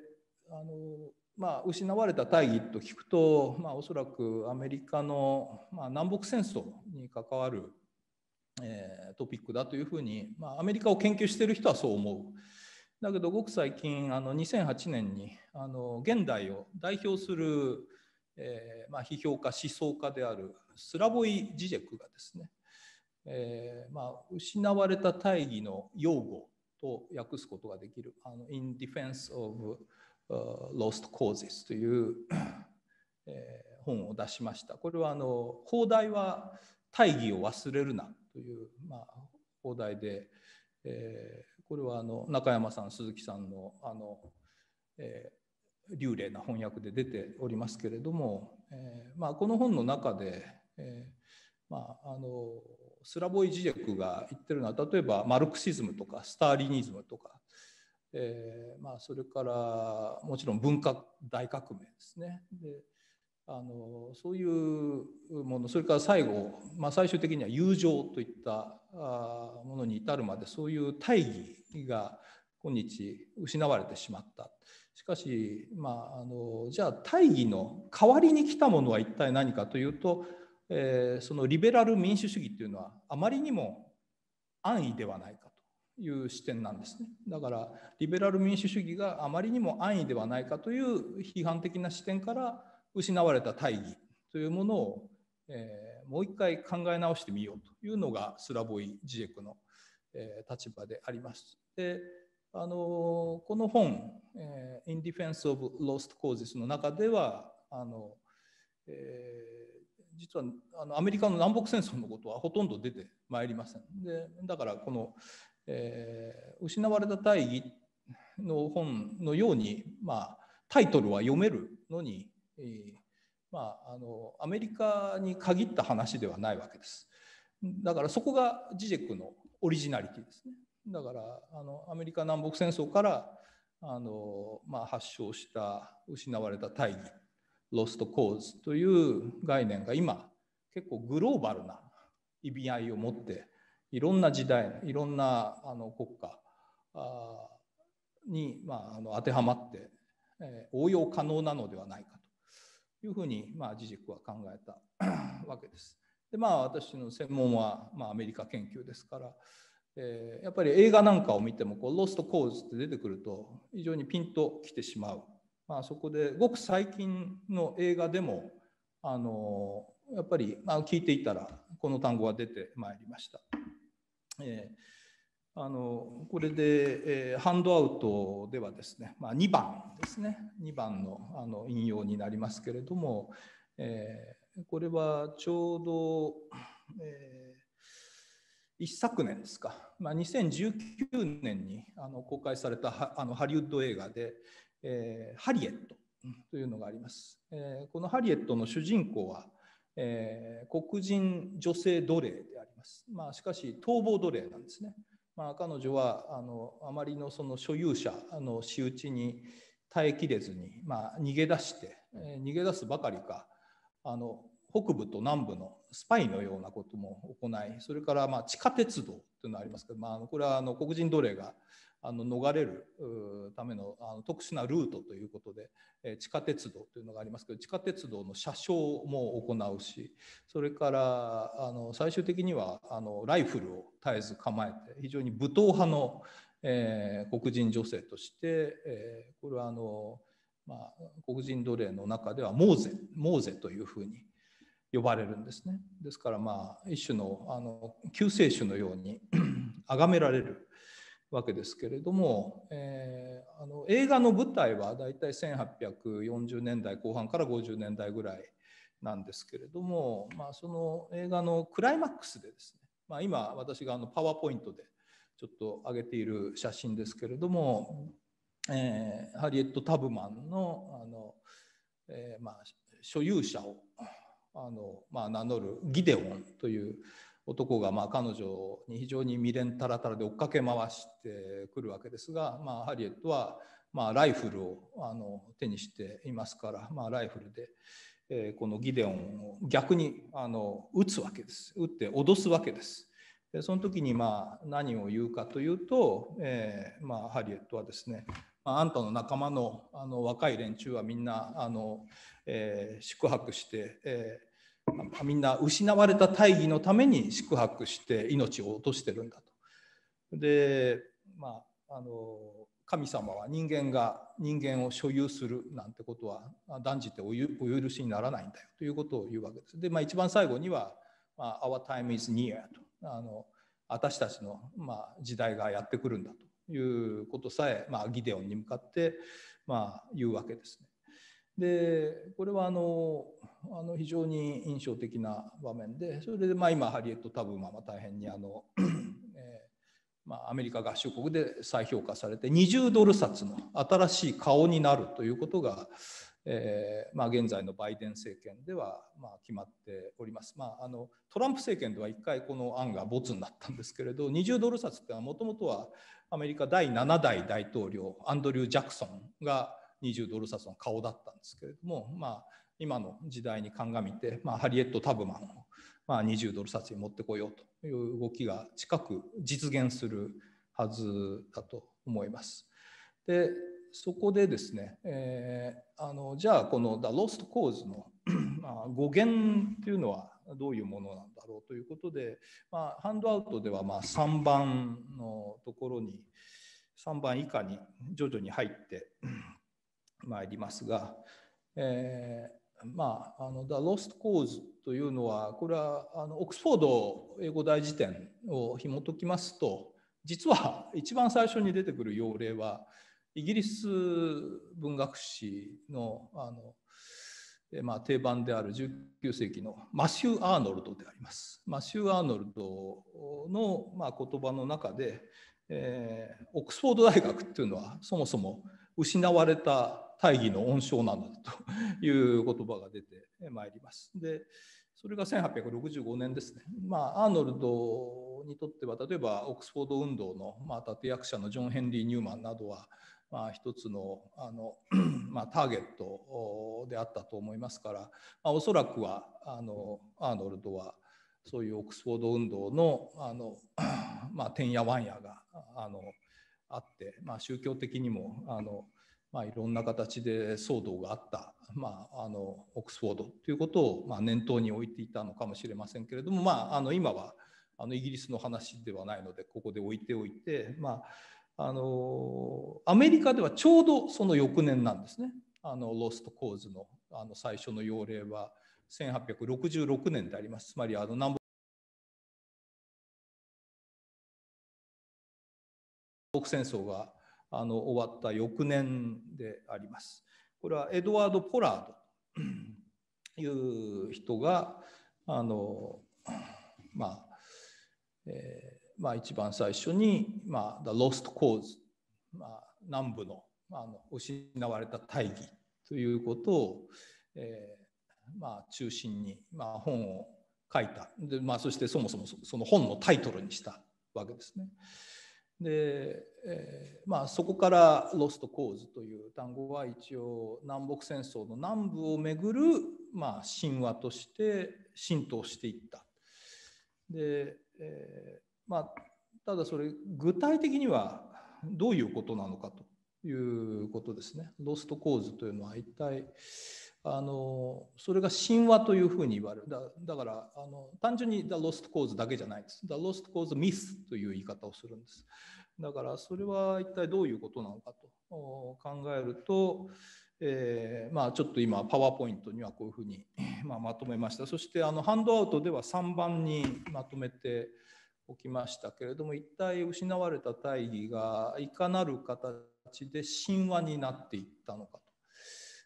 あのまあ、失われた大義と聞くと、まあ、おそらくアメリカの、まあ、南北戦争に関わる、えー、トピックだというふうに、まあ、アメリカを研究している人はそう思う。だけどごく最近あの2008年にあの現代を代表する、えーまあ、批評家思想家であるスラボイ・ジジェクがですね、えーまあ、失われた大義の擁護と訳すことができる「あの In Defense of Lost Causes」という、えー、本を出しました。これはあの放題は大義を忘れるなという、まあ、放題で、えこれはあの中山さん鈴木さんのあの、えー、流麗な翻訳で出ておりますけれども、えーまあ、この本の中で、えーまあ、あのスラボイ・ジジェクが言ってるのは例えばマルクシズムとかスターリニズムとか、えーまあ、それからもちろん文化大革命ですね。であのそういうものそれから最後、まあ、最終的には友情といったものに至るまでそういう大義が今日失われてしまったしかし、まあ、あのじゃあ大義の代わりに来たものは一体何かというと、えー、そのリベラル民主主義というのはあまりにも安易ではないかという視点なんですねだからリベラル民主主義があまりにも安易ではないかという批判的な視点から失われた大義というものを、えー、もう一回考え直してみようというのがスラボイ・ジエクの「え立場であります。であのこの本「え In Defense of Lost Causes」の中ではあの、えー、実はあのアメリカの南北戦争のことはほとんど出てまいりません。でだからこの、えー「失われた大義」の本のように、まあ、タイトルは読めるのに、えー、まあ、あのアメリカに限った話ではないわけです。だからそこがジジェクのオリジナリティですね。だからあのアメリカ南北戦争からあの、まあ、発症した失われた大義ロストコーズという概念が今結構グローバルな意味合いを持っていろんな時代いろんなあの国家に、まあ、あの当てはまって、えー、応用可能なのではないかというふうに、まあ、ジジクは考えたわけです。でまあ私の専門は、まあ、アメリカ研究ですから、えー、やっぱり映画なんかを見てもこうロストコーズって出てくると非常にピンときてしまう、まあ、そこでごく最近の映画でもあのやっぱり、まあ、聞いていたらこの単語が出てまいりました。えー、あのこれで、えー、ハンドアウトではですね、まあ、2番ですね2番のあの引用になりますけれども、えーこれはちょうど、えー、一昨年ですか、まあ、2019年にあの公開されたあのハリウッド映画で、えー、ハリエットというのがあります。えー、このハリエットの主人公は、えー、黒人女性奴隷であります。まあ、しかし逃亡奴隷なんですね。まあ、彼女はあのあまりのその所有者あの仕打ちに耐えきれずに、まあ、逃げ出して、えー、逃げ出すばかりか、あの北部と南部のスパイのようなことも行いそれからまあ地下鉄道というのがありますけど、まあ、これはあの黒人奴隷があの逃れるためのあの特殊なルートということで、え地下鉄道というのがありますけど地下鉄道の車掌も行うしそれからあの最終的にはあのライフルを絶えず構えて非常に武闘派の、えー、黒人女性として、えー、これはあのまあ、黒人奴隷の中ではモーゼモーゼというふうに呼ばれるんですね。ですからまあ一種のあの救世主のように 崇められるわけですけれども、えー、あの映画の舞台はだいたい1840年代後半から50年代ぐらいなんですけれども、まあ、その映画のクライマックスでですね、まあ、今私があのパワーポイントでちょっと上げている写真ですけれどもえー、ハリエット・タブマンのあの、えーまあ、所有者をあの、まあ、名乗るギデオンという男が、まあ、彼女に非常に未練たらたらで追っかけ回してくるわけですが、まあ、ハリエットは、まあ、ライフルをあの手にしていますから、まあ、ライフルで、えー、このギデオンを逆にあの撃つわけです撃って脅すわけです。でその時にまあ何を言うかというと、えーまあ、ハリエットはですねまあ、あんたの仲間のあの若い連中はみんなあの、えー、宿泊して、えー、みんな失われた大義のために宿泊して命を落としてるんだと。で、まあ、あの神様は人間が人間を所有するなんてことは断じてお許しにならないんだよということを言うわけです。で、まあ、一番最後には「まあ、Our time is near と」とあの私たちの、まあ、時代がやってくるんだと。いうことさえ、まあ、ギデオンに向かって、まあ、言うわけですね。でこれはあのあの非常に印象的な場面でそれでまあ今ハリエット・タブーマは大変にあの、えーまあ、アメリカ合衆国で再評価されて20ドル札の新しい顔になるということが、えーまあ、現在のバイデン政権では、まあ、決まっております、まあ、あのトランプ政権では1回この案が没になったんですけれど20ドル札っていうのはもともとはアメリカ第7代大統領アンドリュー・ジャクソンが20ドル札の顔だったんですけれども、まあ、今の時代に鑑みて、まあ、ハリエット・タブマンを、まあ、20ドル札に持ってこようという動きが近く実現するはずだと思います。でそこでですね、えー、あのじゃあこの The Lost Cause の 語源っていうのはどういうものなんだろうということで、まあ、ハンドアウトではまあ3番のところに3番以下に徐々に入ってまい りますが、えー、まああの The Lost Cause というのはこれはあのオックスフォード英語大辞典を紐解きますと実は一番最初に出てくる要例は「イギリス文学史のあの、まあ、定番である19世紀のマシュー・アーノルドであります。マシュー・アーノルドの、まあ、言葉の中で、えー、オックスフォード大学っていうのはそもそも失われた大義の温床なんだという言葉が出てまいります。でそれが1865年ですね。まあ、アーノルドにとっては例えばオックスフォード運動の、まあ、立役者のジョン・ヘンリー・ニューマンなどはまあ、一つのあの、まあ、ターゲットであったと思いますから、まあ、おそらくはあのアーノルドはそういうオックスフォード運動のあの、まあ、てんやわんやがあのあって、まあ、宗教的にもあの、まあ、いろんな形で騒動があった、まあ、あのオックスフォードということを、まあ、念頭に置いていたのかもしれませんけれども、まあ、あの今はあのイギリスの話ではないのでここで置いておいて、まああのアメリカではちょうどその翌年なんですねあのロストコーズのあの最初の要例は1866年でありますつまりあの南北戦争があの終わった翌年であります。これはエドワード・ポラードと いう人があのまあ、えまあ、一番最初に、まあ、The Lost Cause、まあ、南部のまああの失われた大義ということを、えーまあ、中心に、まあ、本を書いたで、まあ、そしてそもそもその本のタイトルにしたわけですね。で、えーまあ、そこから「ロスト・コーズ」という単語は一応南北戦争の南部をめぐる、まあ、神話として浸透していった。で、えまあ、ただそれ具体的にはどういうことなのかということですね。ロスト構図というのは一体あのそれが神話というふうに言われるだだからあの単純に The Lost Cause だけじゃないです The Lost Cause Myth という言い方をするんですだからそれは一体どういうことなのかと考えると、えー、まあ、ちょっと今パワーポイントにはこういうふうに、まあ、まとめましたそしてあのハンドアウトでは3番にまとめて起きましたけれども一体失われた大義がいかなる形で神話になっていったのか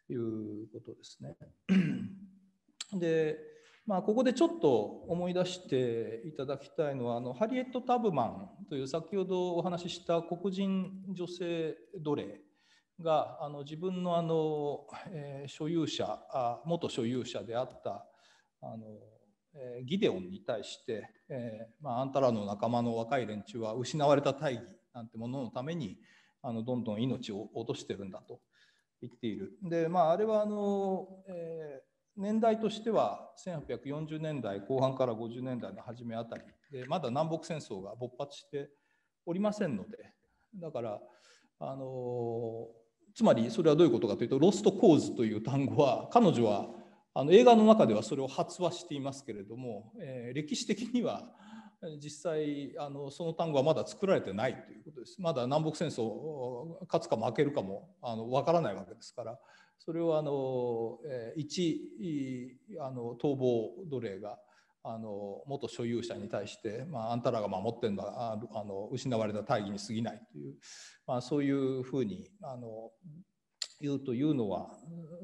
ということですね。でまあ、ここでちょっと思い出していただきたいのはあのハリエット・タブマンという先ほどお話しした黒人女性奴隷があの自分のあの、えー、所有者あ元所有者であったあのえギデオンに対して、えまあ、あんたらの仲間の若い連中は失われた大義なんてもののためにあのどんどん命を落としてるんだと言っている。でまあ、あれはあの、えー、年代としては1840年代後半から50年代の初めあたりでまだ南北戦争が勃発しておりませんのでだからあのつまりそれはどういうことかというとロストコーズという単語は彼女はあの映画の中ではそれを発話していますけれども、えー、歴史的には実際あのその単語はまだ作られてないということですまだ南北戦争勝つか負けるかもあの分からないわけですからそれをあの、えー、一あの逃亡奴隷があの元所有者に対して、まあ、あんたらが守ってんだあの失われた大義に過ぎないという、まあ、そういうふうにあのいうというのは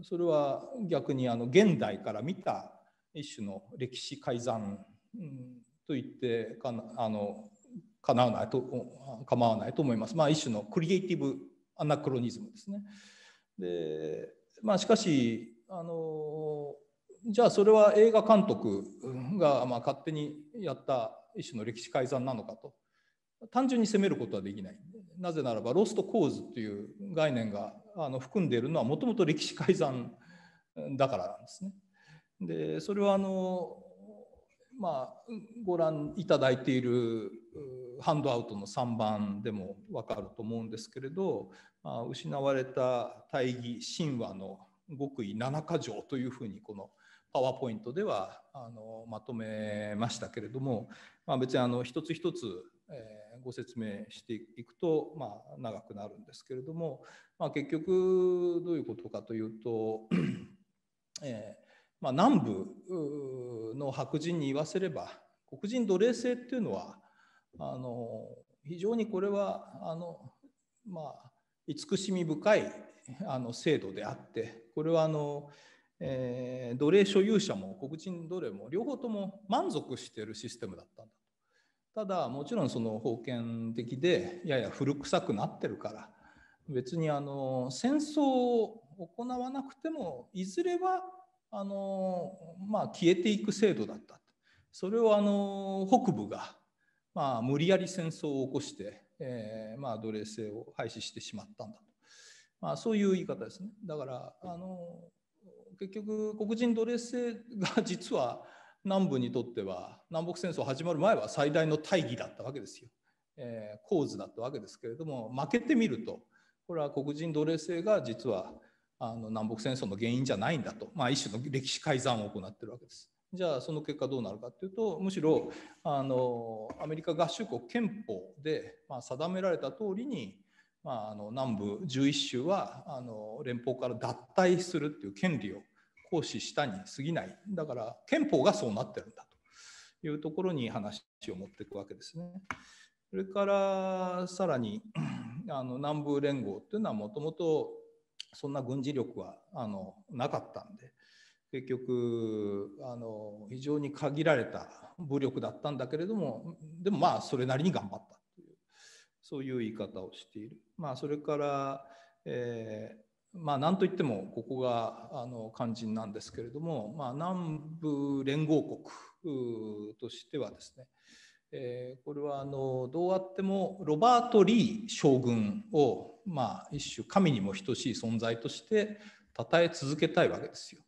それは逆にあの現代から見た一種の歴史改ざんといってかなあの構わないと構わないと思います。まあ、一種のクリエイティブアナクロニズムですね。でまあ、しかしあのじゃあそれは映画監督がまあ勝手にやった一種の歴史改ざんなのかと単純に責めることはできないなぜならばロストコーズという概念があの含んでいるのはもともと歴史改ざんだからなんですね。でそれはあのまあご覧いただいているハンドアウトの3番でも分かると思うんですけれど、まあ、失われた大義神話の極意7か条というふうにこのパワーポイントではあのまとめましたけれども、まあ、別にあの一つ一つえー、ご説明していくと、まあ、長くなるんですけれども、まあ、結局どういうことかというと、えーまあ、南部の白人に言わせれば黒人奴隷制っていうのはあの非常にこれはあの、まあ、慈しみ深いあの制度であってこれはあの、えー、奴隷所有者も黒人奴隷も両方とも満足しているシステムだったんだただもちろんその封建的でやや古臭くなってるから別にあの戦争を行わなくてもいずれはあのまあ消えていく制度だったそれをあの北部がまあ無理やり戦争を起こしてえまあ奴隷制を廃止してしまったんだとまあそういう言い方ですねだからあの結局黒人奴隷制が実は南部にとっては南北戦争始まる前は最大の大義だったわけですよ、えー、構図だったわけですけれども負けてみるとこれは黒人奴隷制が実はあの南北戦争の原因じゃないんだと、まあ、一種の歴史改ざんを行ってるわけです。じゃあその結果どうなるかっていうとむしろあのアメリカ合衆国憲法で、まあ、定められた通りに、まあ、あの南部11州はあの連邦から脱退するっていう権利を行使したに過ぎないだから憲法がそうなってるんだというところに話を持っていくわけですね。それからさらにあの南部連合っていうのはもともとそんな軍事力はあのなかったんで結局あの非常に限られた武力だったんだけれどもでもまあそれなりに頑張ったというそういう言い方をしている。まあ、それから、えーまあ、なんといってもここがあの肝心なんですけれども、まあ、南部連合国としてはですね、えー、これはあのどうあってもロバート・リー将軍を、まあ、一種神にも等しい存在として称え続けたいわけですよ。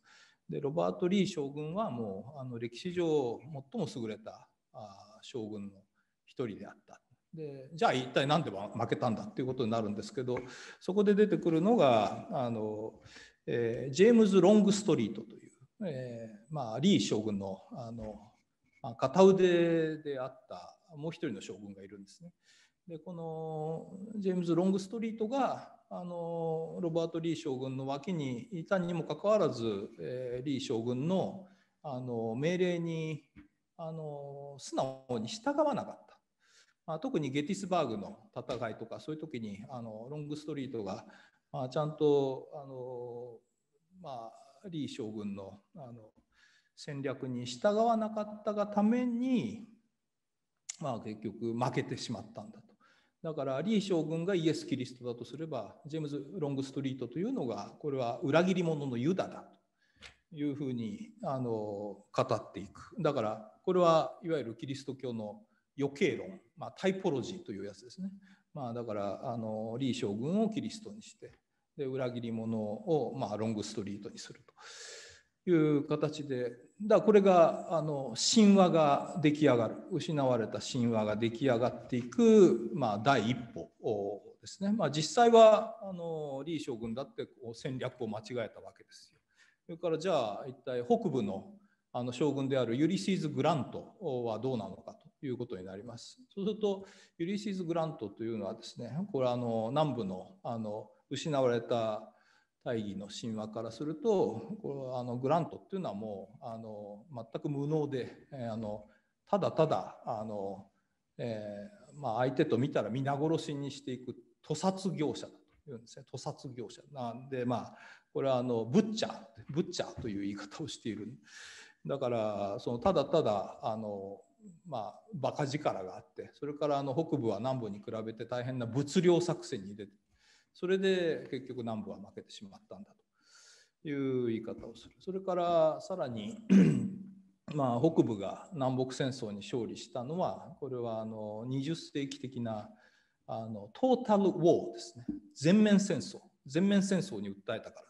でロバート・リー将軍はもうあの歴史上最も優れたあ将軍の一人であったでじゃあ一体何で負けたんだっていうことになるんですけどそこで出てくるのがあの、えー、ジェームズ・ロングストリートという、えー、まあ、リー将軍のあの、まあ、片腕であったもう一人の将軍がいるんですね。でこのジェームズ・ロングストリートがあのロバート・リー将軍の脇にいたにもかかわらず、えー、リー将軍のあの命令にあの素直に従わなかった。まあ、特にゲティスバーグの戦いとかそういう時にあのロングストリートが、まあ、ちゃんとあの、まあ、李将軍のあの戦略に従わなかったがために、まあ、結局負けてしまったんだと。だから李将軍がイエス・キリストだとすればジェームズ・ロングストリートというのがこれは裏切り者のユダだというふうにあの語っていくだからこれはいわゆるキリスト教の余計論、まあ、タイポロジーというやつですね、まあ、だからあの李将軍をキリストにしてで裏切り者を、まあ、ロングストリートにするという形でだこれがあの神話が出来上がる失われた神話が出来上がっていく、まあ、第一歩ですね、まあ、実際はあの李将軍だってこう戦略を間違えたわけですよ。それからじゃあ一体北部のあの将軍であるユリシーズ・グラントはどうなのかと。いうことになります。そうするとユリシーズ・グラントというのはですねこれはあの南部のあの失われた大義の神話からするとこれあのグラントっていうのはもうあの全く無能であのただただあの、えー、まあ、相手と見たら皆殺しにしていく屠殺業者だというんですね屠殺業者なんでまあこれはあのブッチャーブッチャーという言い方をしているだからそのただただあのまあ、バカ力があってそれからあの北部は南部に比べて大変な物量作戦に出てそれで結局南部は負けてしまったんだという言い方をするそれからさらに まあ北部が南北戦争に勝利したのはこれはあの20世紀的なあのトータル・ウォーですね全面戦争全面戦争に訴えたから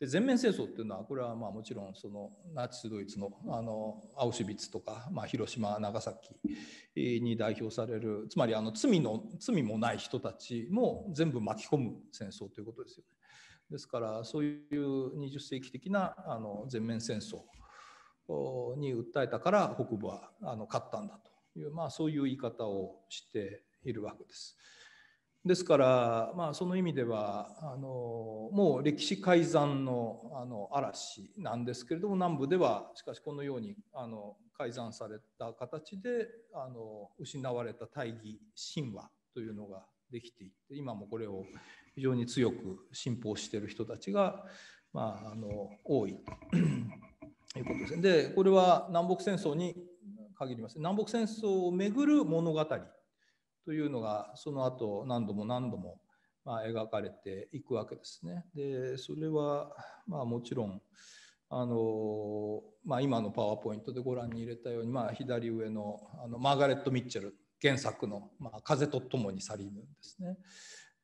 で全面戦争っていうのはこれはまあもちろんそのナチスドイツのあのアウシュビッツとか、まあ、広島長崎に代表されるつまりあの罪の罪もない人たちも全部巻き込む戦争ということですよね。ですからそういう20世紀的なあの全面戦争に訴えたから北部はあの勝ったんだという、まあ、そういう言い方をしているわけです。ですから、まあ、その意味ではあのもう歴史改ざんのあの嵐なんですけれども南部ではしかしこのようにあの改ざんされた形であの失われた大義神話というのができていって今もこれを非常に強く信奉している人たちが、まあ、あの多いということですね。でこれは南北戦争に限ります南北戦争をめぐる物語というのがその後何度も何度もま描かれていくわけですね。でそれはまあもちろんあの、まあ、今のパワーポイントでご覧に入れたように、まあ、左上のあのマーガレット・ミッチェル原作の「まあ、風と共に去りぬ」ですね。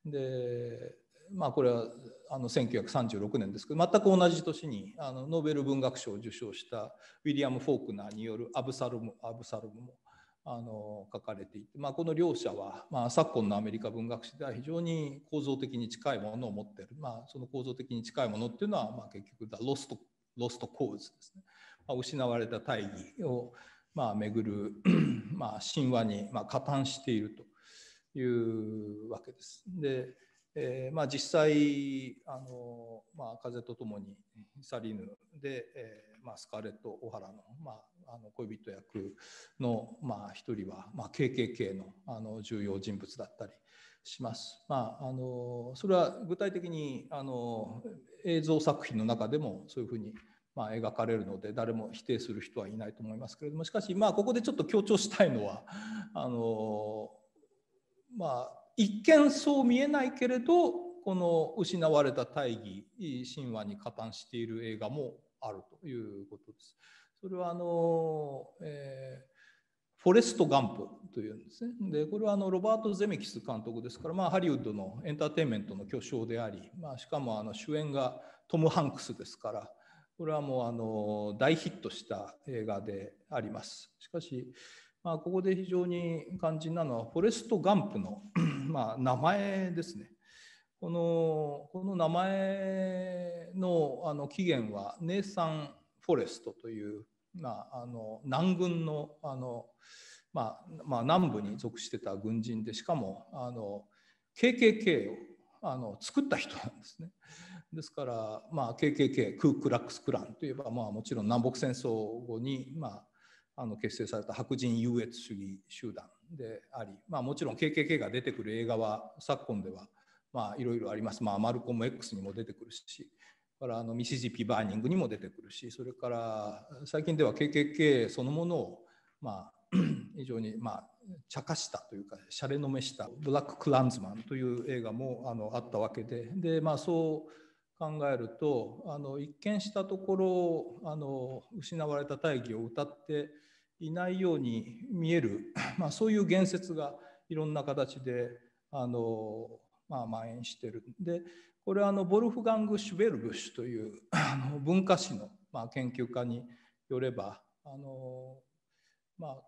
でまあ、これはあの1936年ですけど全く同じ年にあのノーベル文学賞を受賞したウィリアム・フォークナーによるアブサルム「アブサルム」もあの書かれていて、まあ、この両者は、まあ、昨今のアメリカ文学史では非常に構造的に近いものを持ってる、まあ、その構造的に近いものっていうのは、まあ、結局だロストロストコーズですね、まあ、失われた大義を、まあ、巡る まあ神話に、まあ、加担しているというわけです。でえーまあ、実際あの、まあ、風と共もに去りぬで、えまあ、スカーレット・オハラの,、まあ、あの恋人役の、まあ、一人は、まあ、KKK のあの重要人物だったりします。まあ、あのそれは具体的にあの映像作品の中でもそういうふうにまあ、描かれるので誰も否定する人はいないと思いますけれどもしかしまあここでちょっと強調したいのはあのまあ一見そう見えないけれどこの失われた大義神話に加担している映画もあるということです。それはあの、えーフォレスト・ガンプというんですね。で、これはあのロバート・ゼメキス監督ですから、まあ、ハリウッドのエンターテインメントの巨匠であり、まあ、しかもあの主演がトム・ハンクスですから、これはもうあの大ヒットした映画であります。しかし、まあ、ここで非常に肝心なのは、フォレスト・ガンプのま名前ですね。このこの名前のあの起源はネイサン・フォレストという、まあ、あの南軍のあの、まあまあ、南部に属してた軍人でしかもあの KKK をあの作った人なんですね。ですから、まあ、KKK クークラックス・クランといえば、まあ、もちろん南北戦争後に、まあ、あの結成された白人優越主義集団であり、まあ、もちろん KKK が出てくる映画は昨今ではまあ、いろいろあります、まあ、マルコム X にも出てくるしからあのミシジピバーニングにも出てくるしそれから最近では KKK そのものを、まあ、非常に、まあ、茶化したというかしゃれのめした「ブラック・クランズマン」という映画もあのあったわけでで、まあ、そう考えるとあの一見したところあの失われた大義を歌っていないように見える、まあ、そういう言説がいろんな形であのまあ、蔓延してるでこれはあのボルフガング・シュベルッシュという あの文化史の、まあ、研究家によればあの、まあ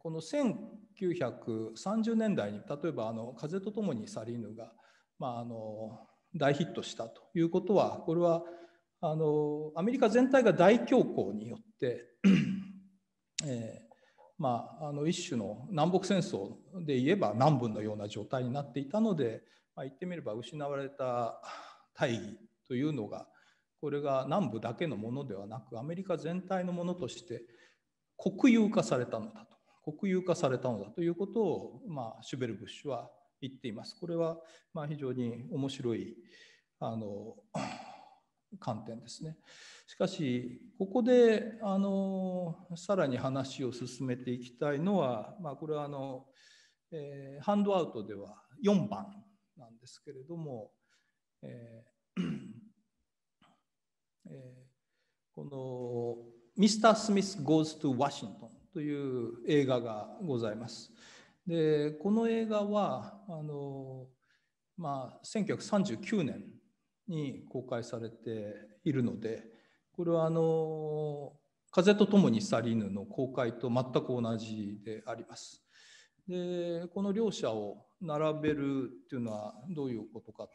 この1930年代に例えば風とともにリーヌ」が、まあ、あの大ヒットしたということはこれはあのアメリカ全体が大恐慌によって えまあ、あの一種の南北戦争で言えば南部のような状態になっていたので、まあ、言ってみれば失われた大義というのがこれが南部だけのものではなくアメリカ全体のものとして国有化されたのだと国有化されたのだということを、まあ、シュベルブッシュは言っています。これはまあ非常に面白いあの観点ですね。しかしここであのさらに話を進めていきたいのは、まあ、これはあの、えー、ハンドアウトでは4番なんですけれども、えーえー、この「ミスター・スミス・ゴーズ・トゥ・ワシントン」という映画がございます。でこの映画はあの、まあ、1939年に公開されているのでこれはあの「風と共に去りぬ」の公開と全く同じであります。でこの両者を並べるっていうのはどういうことかっ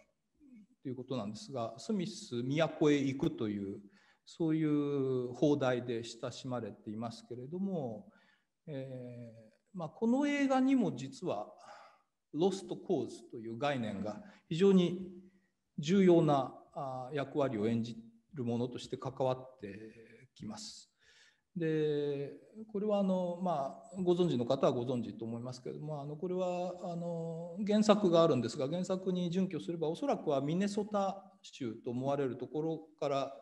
ていうことなんですがスミス「都へ行く」というそういう放題で親しまれていますけれども、えー、まあ、この映画にも実はロストコーズという概念が非常に重要な役割を演じるものとして関わってきます。でこれはあの、まあ、ご存知の方はご存知と思いますけれどもあのこれはあの原作があるんですが原作に準拠すればおそらくはミネソタ州と思われるところから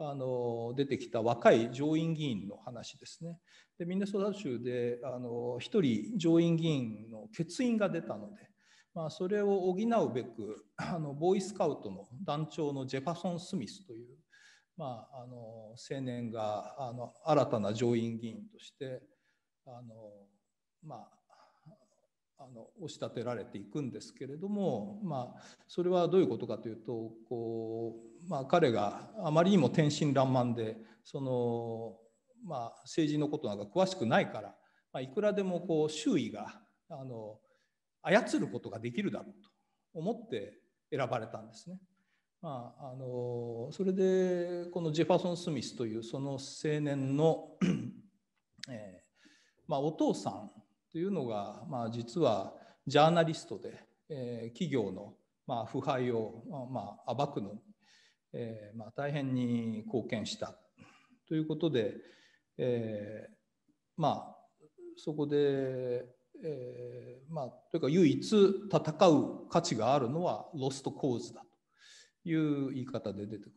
あの出てきた若い上院議員の話ですね。でミネソタ州であの1人上院議員の欠員が出たのでまあ、それを補うべく あのボーイスカウトの団長のジェファソン・スミスという、まあ、あの青年があの新たな上院議員としてあの、まあ、あの押し立てられていくんですけれども、まあ、それはどういうことかというとこう、まあ、彼があまりにも天真爛漫でその、まあ、政治のことなんか詳しくないから、まあ、いくらでもこう周囲があの操ることができるだろうと思って選ばれたんですね。まあ、あのそれでこのジェファソン・スミスというその青年の えー、まあ、お父さんというのが、まあ、実はジャーナリストで、えー、企業の、まあ、腐敗を、まあ、暴くのに、えー、まあ、大変に貢献したということで、えまあ、そこでえー、まあ、というか唯一戦う価値があるのはロストコーズだという言い方で出てくる。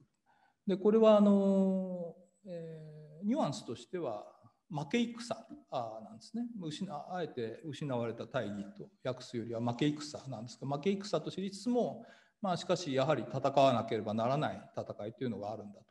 でこれはあの、えー、ニュアンスとしては負け戦なんですねあえて失われた大義と訳すよりは負け戦なんですが負け戦と知りつつも、まあ、しかしやはり戦わなければならない戦いというのがあるんだと。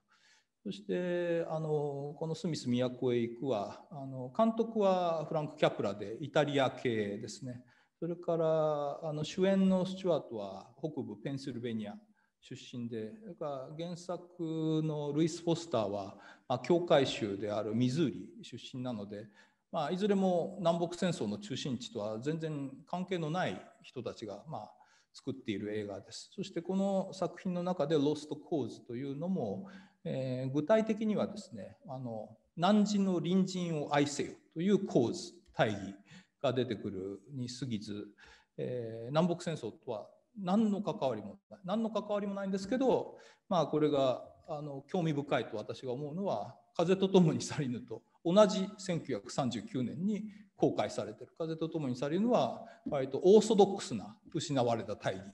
そしてあのこの「スミス都へ行くは」あの監督はフランク・キャプラでイタリア系ですねそれからあの主演のスチュワートは北部ペンシルベニア出身でそれから原作のルイス・フォスターは、まあ、教会州であるミズーリ出身なので、まあ、いずれも南北戦争の中心地とは全然関係のない人たちが、まあ、作っている映画ですそしてこの作品の中で「ロスト・コーズ」というのも、うんえー、具体的にはですねあの南の隣人を愛せよという構図大義が出てくるに過ぎず、えー、南北戦争とは何の関わりもない何の関わりもないんですけど、まあ、これがあの興味深いと私が思うのは「風と共に去りぬ」と同じ1939年に公開されてる「風と共に去りぬ」は割とオーソドックスな失われた大義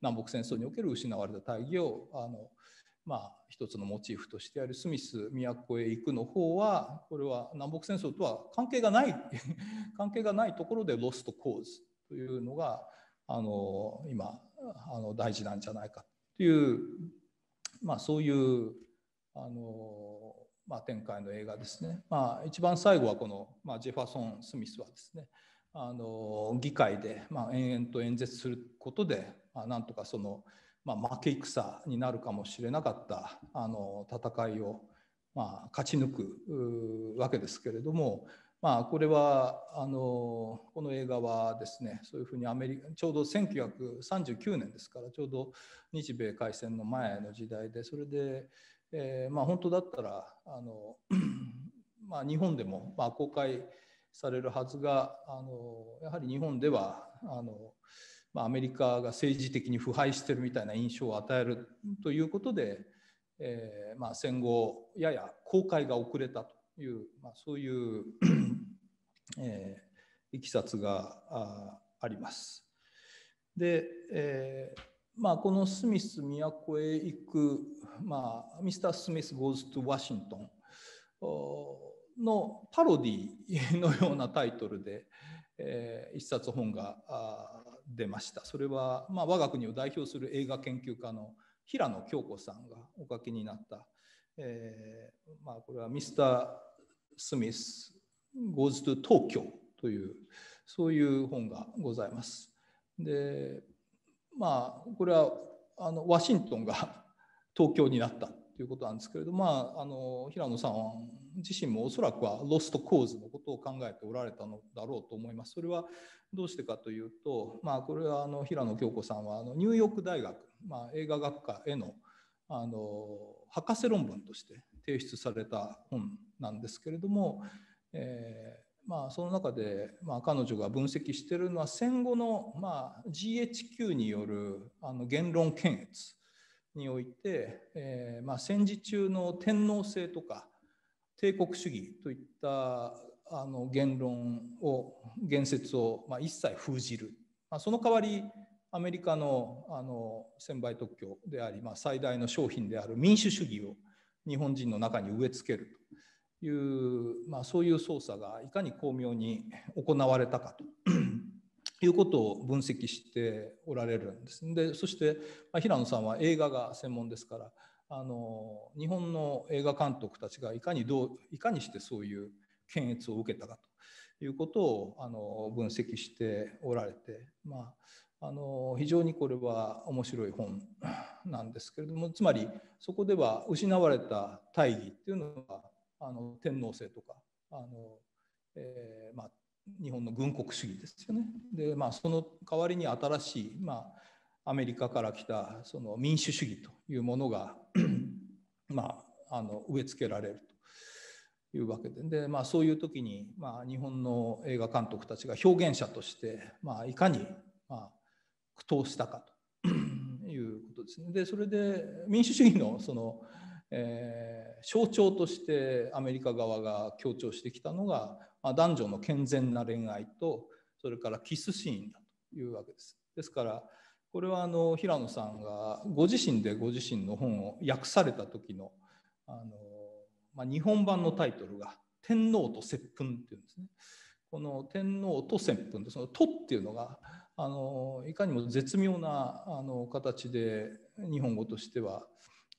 南北戦争における失われた大義をあのまあ、一つのモチーフとしてある「スミス都へ行く」の方はこれは南北戦争とは関係がない 関係がないところでロストコーズというのがあの今あの大事なんじゃないかという、まあ、そういうあの、まあ、展開の映画ですね。まあ、一番最後はこの、まあ、ジェファソン・スミスはですねあの議会で、まあ、延々と演説することで、まあ、なんとかそのまあ、負け戦になるかもしれなかったあの戦いを、まあ、勝ち抜くわけですけれども、まあ、これはあのこの映画はですねそういうふうにアメリカちょうど1939年ですからちょうど日米開戦の前の時代でそれで、えーまあ、本当だったらあの、まあ、日本でも、まあ、公開されるはずがあのやはり日本ではあの、まあ、アメリカが政治的に腐敗してるみたいな印象を与えるということで、えー、まあ、戦後やや公開が遅れたという、まあ、そういう えー、いきさつがああります。で、えーまあ、このスミス都へ行く、まあ、ミスター・スミス・ゴーズ・トゥ・ワシントンのパロディのようなタイトルで、えー、一冊本があ出ましたそれは、まあ、我が国を代表する映画研究家の平野京子さんがお書きになった、えーまあ、これはミスター・スミスゴーズ・トゥ・ o t o というそういう本がございます。でまあこれはあのワシントンが 東京になったということなんですけれどまああの平野さん自身もおそらくはロストコーズのことを考えておられたのだろうと思います。それはどうしてかというと、まあ、これはあの平野京子さんはあのニューヨーク大学、まあ、映画学科へのあの博士論文として提出された本なんですけれども、えー、まあ、その中で、まあ、彼女が分析しているのは戦後の、まあ、GHQ によるあの言論検閲において、えー、まあ、戦時中の天皇制とか帝国主義といったあの言論を言説を、まあ、一切封じる、まあ、その代わりアメリカのあの専売特許であり、まあ、最大の商品である民主主義を日本人の中に植え付けるという、まあ、そういう操作がいかに巧妙に行われたかと いうことを分析しておられるんです。でそして、ま平野さんは映画が専門ですからあの日本の映画監督たちがいかにどういかにしてそういう検閲を受けたかということをあの分析しておられて、まあ、あの非常にこれは面白い本なんですけれどもつまりそこでは失われた大義っていうのはあの天皇制とかあの、えー、まあ、日本の軍国主義ですよね。でまあ、その代わりに新しい、まあアメリカから来たその民主主義というものが まあ、あの植え付けられるというわけでで、まあ、そういう時に、まあ、日本の映画監督たちが表現者として、まあ、いかに、まあ、苦闘したかということですね。でそれで民主主義のその、えー、象徴としてアメリカ側が強調してきたのが、まあ、男女の健全な恋愛とそれからキスシーンだというわけです。ですからこれはあの平野さんがご自身でご自身の本を訳された時のあの、まあ、日本版のタイトルが「天皇と接吻」っていうんですね。この天皇と接吻でその「と」っていうのがあのいかにも絶妙なあの形で日本語としては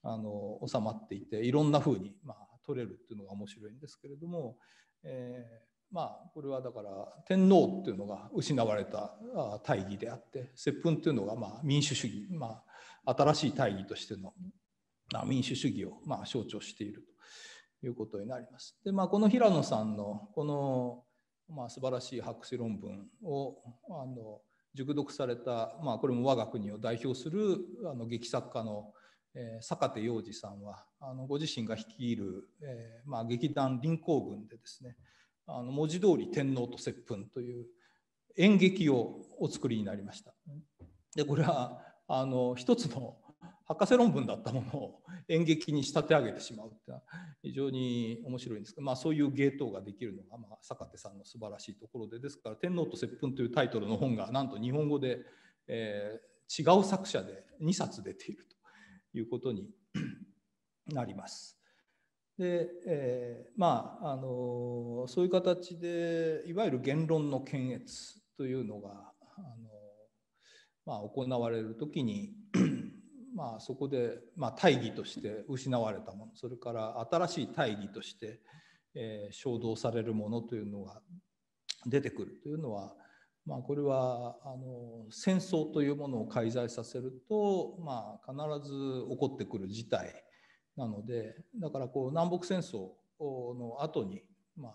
あの収まっていていろんなふうに、まあ、取れるっていうのが面白いんですけれども、えーまあ、これはだから天皇っていうのが失われた大義であって接吻っていうのがまあ民主主義、まあ、新しい大義としての民主主義をまあ象徴しているということになります。でまあ、この平野さんのこのまあ素晴らしい博士論文をあの熟読された、まあ、これも我が国を代表するあの劇作家のえ坂手洋二さんはあのご自身が率いる、えまあ、劇団臨行軍でですね、あの文字通り天皇と接吻という演劇をお作りになりました。でこれはあの一つの博士論文だったものを演劇に仕立て上げてしまうっていうのは非常に面白いんですけど、まあ、そういう芸当ができるのが、まあ、坂手さんの素晴らしいところでですから「天皇と接吻」というタイトルの本がなんと日本語で、えー、違う作者で2冊出ているということになります。で、えー、まああのそういう形でいわゆる言論の検閲というのがあの、まあ、行われる時に まあそこで、まあ、大義として失われたものそれから新しい大義として、えー、衝動されるものというのが出てくるというのは、まあ、これはあの戦争というものを介在させると、まあ、必ず起こってくる事態なのでだからこう南北戦争の後にまあ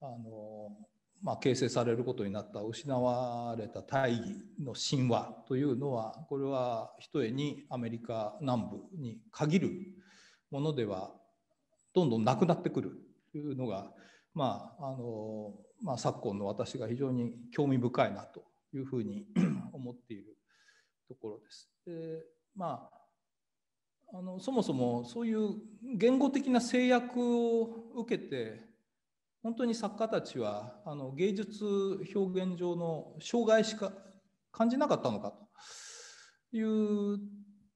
あのまあ、形成されることになった失われた大義の神話というのはこれはひとえにアメリカ南部に限るものではどんどんなくなってくるというのが、まああのまあ、昨今の私が非常に興味深いなというふうに思っているところです。でまああのそもそもそういう言語的な制約を受けて本当に作家たちはあの芸術表現上の障害しか感じなかったのかという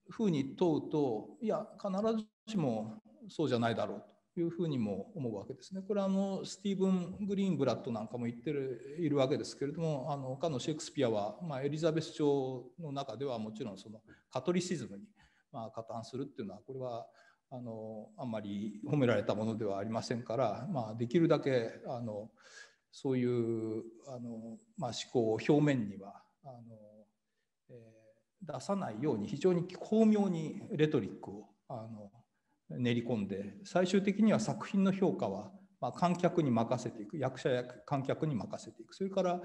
ふうに問うといや必ずしもそうじゃないだろうというふうにも思うわけですね。これはあのスティーブン・グリーンブラッドなんかも言ってるいるわけですけれどもあの他のシェイクスピアは、まあ、エリザベス朝の中ではもちろんそのカトリシズムに。まあ、加担するっていうのはこれはあのあんまり褒められたものではありませんから、まあ、できるだけあのそういうあの、まあ、思考を表面にはあの、えー、出さないように非常に巧妙にレトリックをあの練り込んで最終的には作品の評価はまあ、観客に任せていく役者や観客に任せていくそれから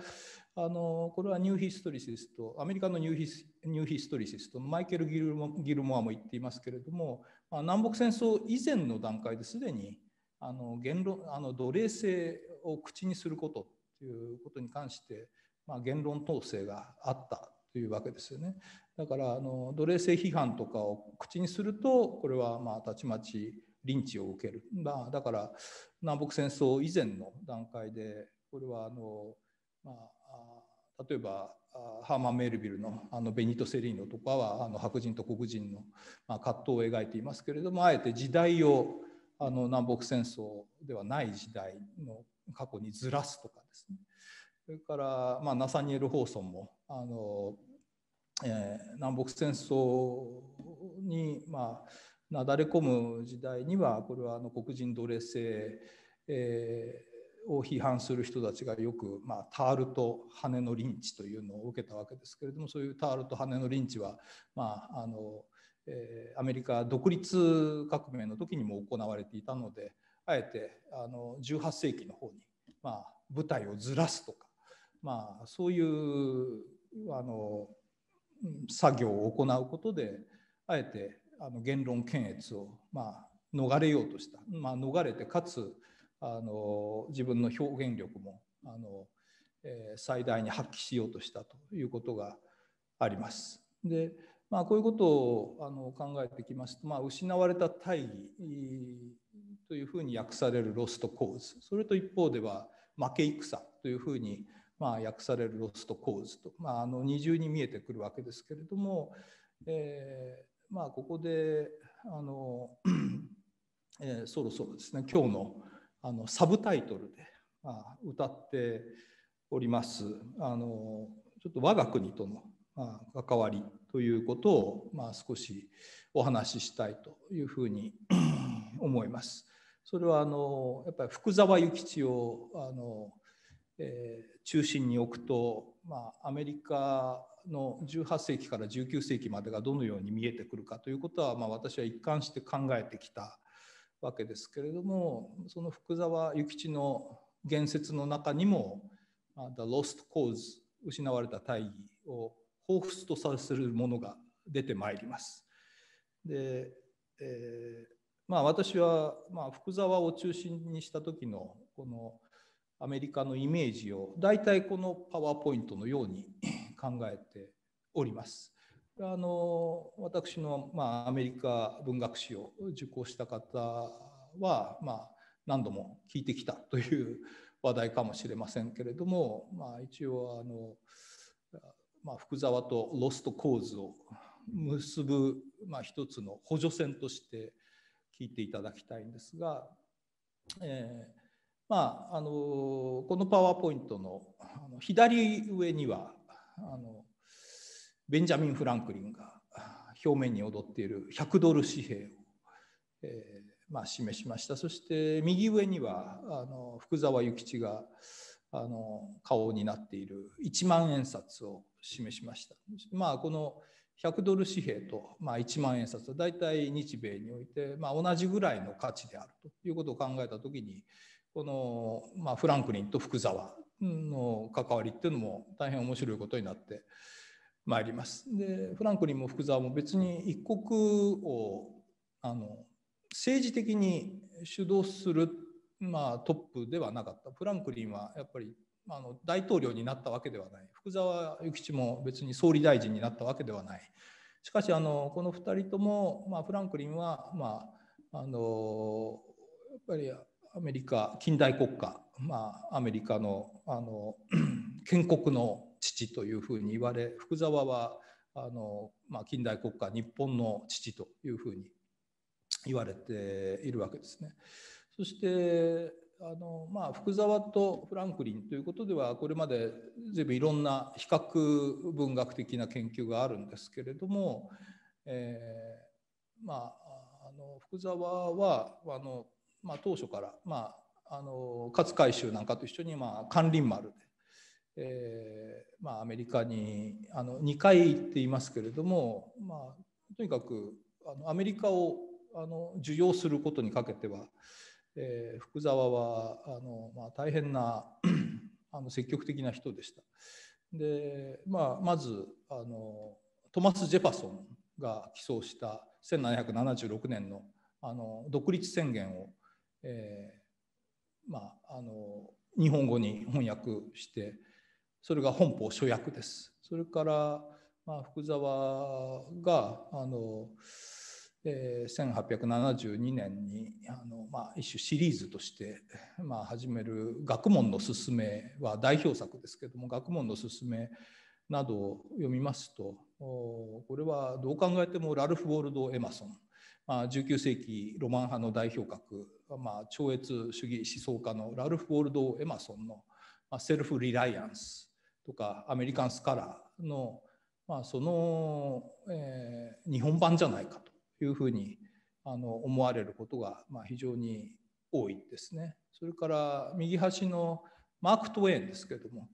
あのこれはニューヒストリシストアメリカのニューヒスニューヒストリシストのマイケル・ギルモギルモアも言っていますけれども、まあ、南北戦争以前の段階ですでにあの言論あの奴隷制を口にすることということに関して、まあ、言論統制があったというわけですよね。だからあの奴隷制批判とかを口にするとこれはまあたちまちリンチを受ける、まあ、だから南北戦争以前の段階でこれはあの、まあ、例えばハーマン・メールビルのあのベニト・セリーノとかはあの白人と黒人の、ま葛藤を描いていますけれどもあえて時代をあの南北戦争ではない時代の過去にずらすとかですねそれから、まあ、ナサニエル・ホーソンもあの、えー、南北戦争に、まあなだれ込む時代にはこれはあの黒人奴隷制、えー、を批判する人たちがよく、まあ、タールと羽のリンチというのを受けたわけですけれどもそういうタールと羽のリンチは、まああのえー、アメリカ独立革命の時にも行われていたのであえてあの18世紀の方に、まあ、舞台をずらすとか、まあ、そういうあの作業を行うことであえてあの言論検閲を、まあ、逃れようとした、まあ、逃れてかつあの自分の表現力もあの、えー、最大に発揮しようとしたということがあります。でまあ、こういうことをあの考えてきますと、まあ、失われた大義というふうに訳されるロストコーズそれと一方では負け戦というふうにまあ訳されるロストコーズと、まあ、あの二重に見えてくるわけですけれども、えまあ、ここであの、えー、そろそろですね今日のあのサブタイトルで、まあ、歌っておりますあのちょっと我が国との、まあ、関わりということを、まあ、少しお話ししたいというふうに 思います。それはあのやっぱり福沢諭吉をあの、えー、中心に置くと、まあ、アメリカの18世紀から19世紀までがどのように見えてくるかということは、まあ、私は一貫して考えてきたわけですけれどもその福沢諭吉の言説の中にも「The Lost Cause」失われた大義を彷彿とさせるものが出てまいります。で、えー、まあ、私は、まあ、福沢を中心にした時のこのアメリカのイメージを大体このパワーポイントのように考えております。あの私の、まあ、アメリカ文学史を受講した方は、まあ、何度も聞いてきたという話題かもしれませんけれども、まあ、一応あの、まあ、福沢とロストコーズを結ぶ、まあ、一つの補助線として聞いていただきたいんですが、えーまあ、あのこのパワーポイントの左上にはあのベンジャミン・フランクリンが表面に踊っている100ドル紙幣を、えー、まあ、示しましたそして右上にはあの福沢諭吉があの顔になっている1万円札を示しました。まあ、この100ドル紙幣と、まあ、1万円札は大体日米において、まあ、同じぐらいの価値であるということを考えた時にこの、まあ、フランクリンと福沢の関わりっていうのも大変面白いことになってまいります。でフランクリンも福沢も別に一国をあの政治的に主導する、まあ、トップではなかったフランクリンはやっぱりあの大統領になったわけではない福沢諭吉も別に総理大臣になったわけではないしかしあのこの2人とも、まあ、フランクリンは、まあ、あのやっぱりアメリカ近代国家、まあ、アメリカのあの 建国の父というふうに言われ福沢はあの、まあ、近代国家日本の父というふうに言われているわけですね。そしてあのまあ、福沢とフランクリンということではこれまで随分いろんな比較文学的な研究があるんですけれども、えー、まああの福沢はあのまあ、当初から、まあ、あの勝海舟なんかと一緒に、まあ、関林丸で、えーまあ、アメリカにあの2回行っていますけれども、まあ、とにかくあのアメリカをあの受容することにかけては、えー、福沢はあの、まあ、大変な あの積極的な人でした。で、まあ、まずあのトマス・ジェパソンが起草した1776年のあの独立宣言をえー、まあ、あの日本語に翻訳してそれが本邦初訳です。それから、まあ、福沢があの、えー、1872年にあの、まあ、一種シリーズとして、まあ、始める「学問のすすめ」は代表作ですけども「学問のすすめ」などを読みますとこれはどう考えてもラルフ・ウォールド・エマソンまあ、19世紀ロマン派の代表格、まあ、超越主義思想家のラルフ・ウォルド・エマソンの、まあ、セルフ・リライアンスとかアメリカン・スカラーの、まあ、その、えー、日本版じゃないかというふうにあの思われることが、まあ、非常に多いですね。それから右端のマーク・トウェーンですけれども、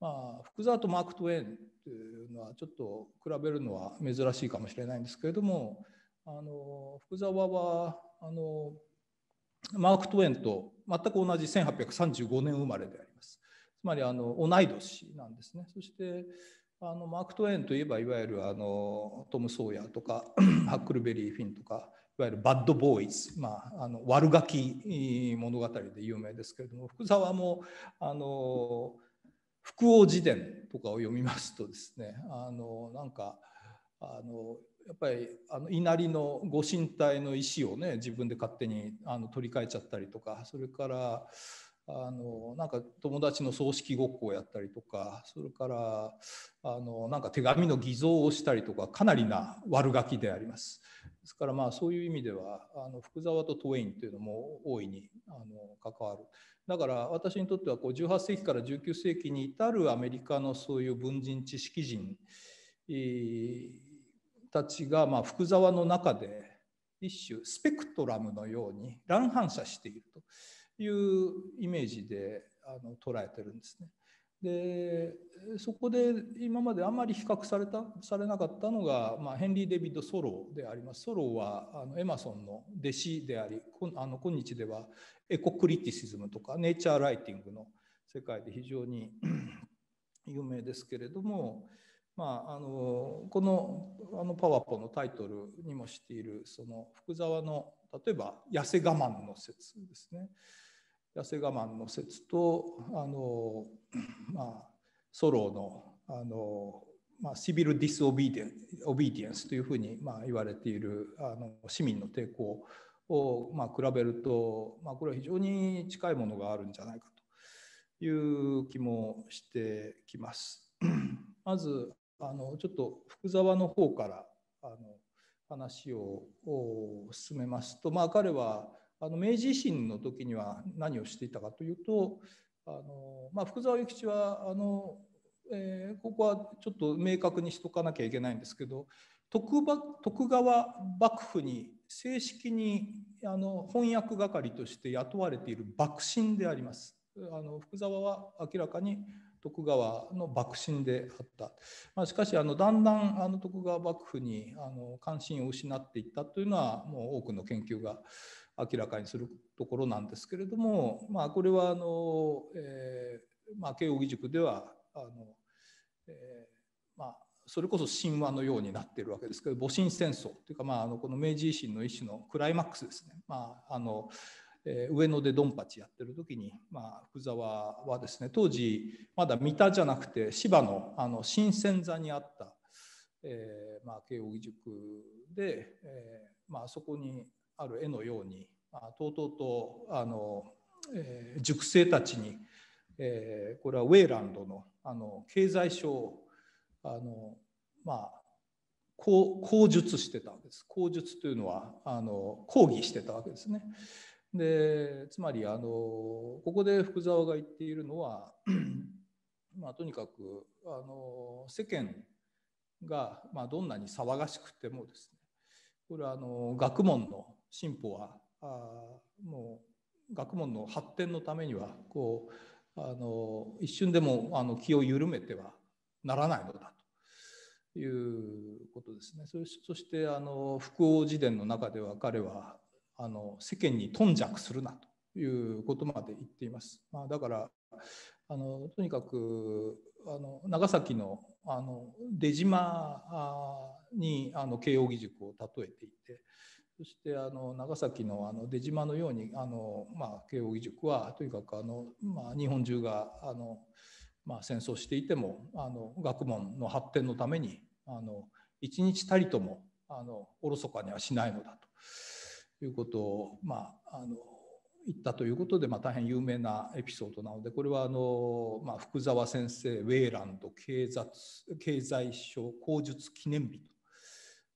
まあ、福沢とマーク・トウェーンというのはちょっと比べるのは珍しいかもしれないんですけれどもあの福沢はあのマーク・トウェンと全く同じ1835年生まれであります。つまりあの同い年なんですね。そしてあのマーク・トウェンといえばいわゆるあのトム・ソーヤーとか ハックルベリー・フィンとかいわゆるバッドボーイズ、まあ、あの悪ガキ物語で有名ですけれども福沢もあの福王辞典とかを読みますとですねあのなんかあのやっぱりあの稲荷のご神体の石をね自分で勝手にあの取り替えちゃったりとかそれからあのなんか友達の葬式ごっこをやったりとかそれからあのなんか手紙の偽造をしたりとかかなりな悪ガキであります。ですからまあそういう意味ではあの福沢とトウェインというのも大いにあの関わる。だから私にとってはこう18世紀から19世紀に至るアメリカのそういう文人知識人、えたちがまあ福沢の中で一種スペクトラムのように乱反射しているというイメージであの捉えてるんですね。でそこで今まであまり比較されたされなかったのが、まあ、ヘンリー・デビッド・ソローでありますソローはあのエマソンの弟子でありこあの今日ではエコ・クリティシズムとかネイチャー・ライティングの世界で非常に有名ですけれども、まあ、あのこのあのパワポのタイトルにもしているその福沢の例えば痩せ我慢の説ですね痩せ我慢の説とあの、まあ、ソロのあの、まあ、シビル・ディスオビデオビディエンスというふうに、まあ、言われているあの市民の抵抗を、まあ、比べると、まあ、これは非常に近いものがあるんじゃないかという気もしてきます。まずあのちょっと福沢の方からあの話を進めますと、まあ、彼はあの明治維新の時には何をしていたかというとあの、まあ、福沢諭吉はあの、えー、ここはちょっと明確にしとかなきゃいけないんですけど徳徳川幕府に正式にあの翻訳係として雇われている幕臣であります。あの福沢は明らかに徳川の幕臣であった、まあ、しかしあのだんだんあの徳川幕府にあの関心を失っていったというのはもう多くの研究が明らかにするところなんですけれども、まあ、これはあの、えーまあ、慶應義塾ではあの、えーまあ、それこそ神話のようになっているわけですけど戊辰戦争というか、まあ、あのこの明治維新の一種のクライマックスですね。まああの上野でドンパチやってる時に、まあ、福沢はですね当時まだ三田じゃなくて芝のあの新鮮座にあった、えーまあ、慶應義塾で、えーまあそこにある絵のように、まあ、とうとうとあの、えー、塾生たちに、えー、これはウェーランドのあの経済省あのまあ口述してたわけです口述というのはあの講義してたわけですね。でつまりあのここで福沢が言っているのは、まあ、とにかくあの世間が、まあ、どんなに騒がしくてもですねこれはあの学問の進歩はあもう学問の発展のためにはこうあの一瞬でもあの気を緩めてはならないのだということですね。そしてあの福王自伝の中では彼はあの世間に頓着するなということまで言っています。まあ、だからあのとにかくあの長崎のあの出島にあの慶應義塾を例えていてそしてあの長崎のあの出島のようにあの、まあ、慶應義塾はとにかくあの、まあ、日本中があの、まあ、戦争していてもあの学問の発展のためにあの一日たりともあのおろそかにはしないのだと。いうことを、まあ、あの言ったということで、まあ、大変有名なエピソードなのでこれはあの、まあ、福沢先生ウェーランド経済経済省口述記念日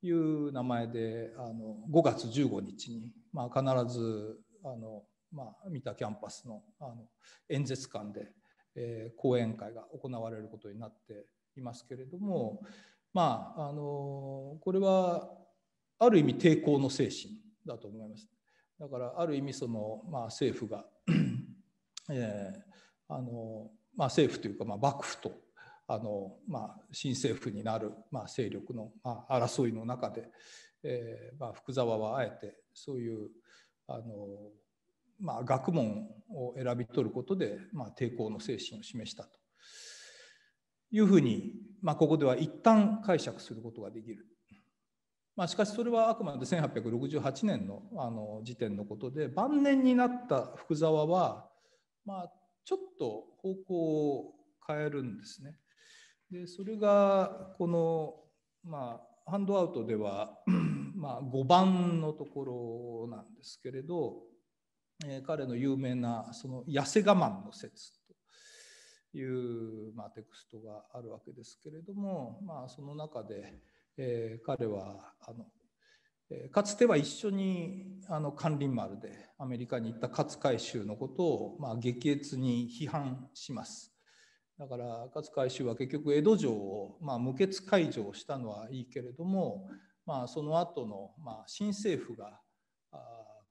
という名前であの5月15日に、まあ、必ずあの、まあ、三田キャンパスのあの演説館で、えー、講演会が行われることになっていますけれども、まあ、あのこれはある意味抵抗の精神だと思います。だからある意味その、まあ、政府が えー、あのまあ、政府というか、まあ、幕府とあの、まあ、新政府になる、まあ、勢力の、まあ、争いの中で、えーまあ、福沢はあえてそういうあの、まあ、学問を選び取ることで、まあ、抵抗の精神を示したというふうに、まあ、ここでは一旦解釈することができる。まあ、しかしそれはあくまで1868年のあの時点のことで晩年になった福沢は、まあ、ちょっと方向を変えるんですね。でそれがこの、まあ、ハンドアウトでは まあ5番のところなんですけれど、えー、彼の有名なその「痩せ我慢の説」という、まあ、テクストがあるわけですけれども、まあ、その中で。えー、彼はあの、えー、かつては一緒にあの関林丸でアメリカに行った勝海舟のことを、まあ、激烈に批判します。だから勝海舟は結局江戸城を、まあ、無血解除したのはいいけれども、まあ、その後の、まあ、新政府が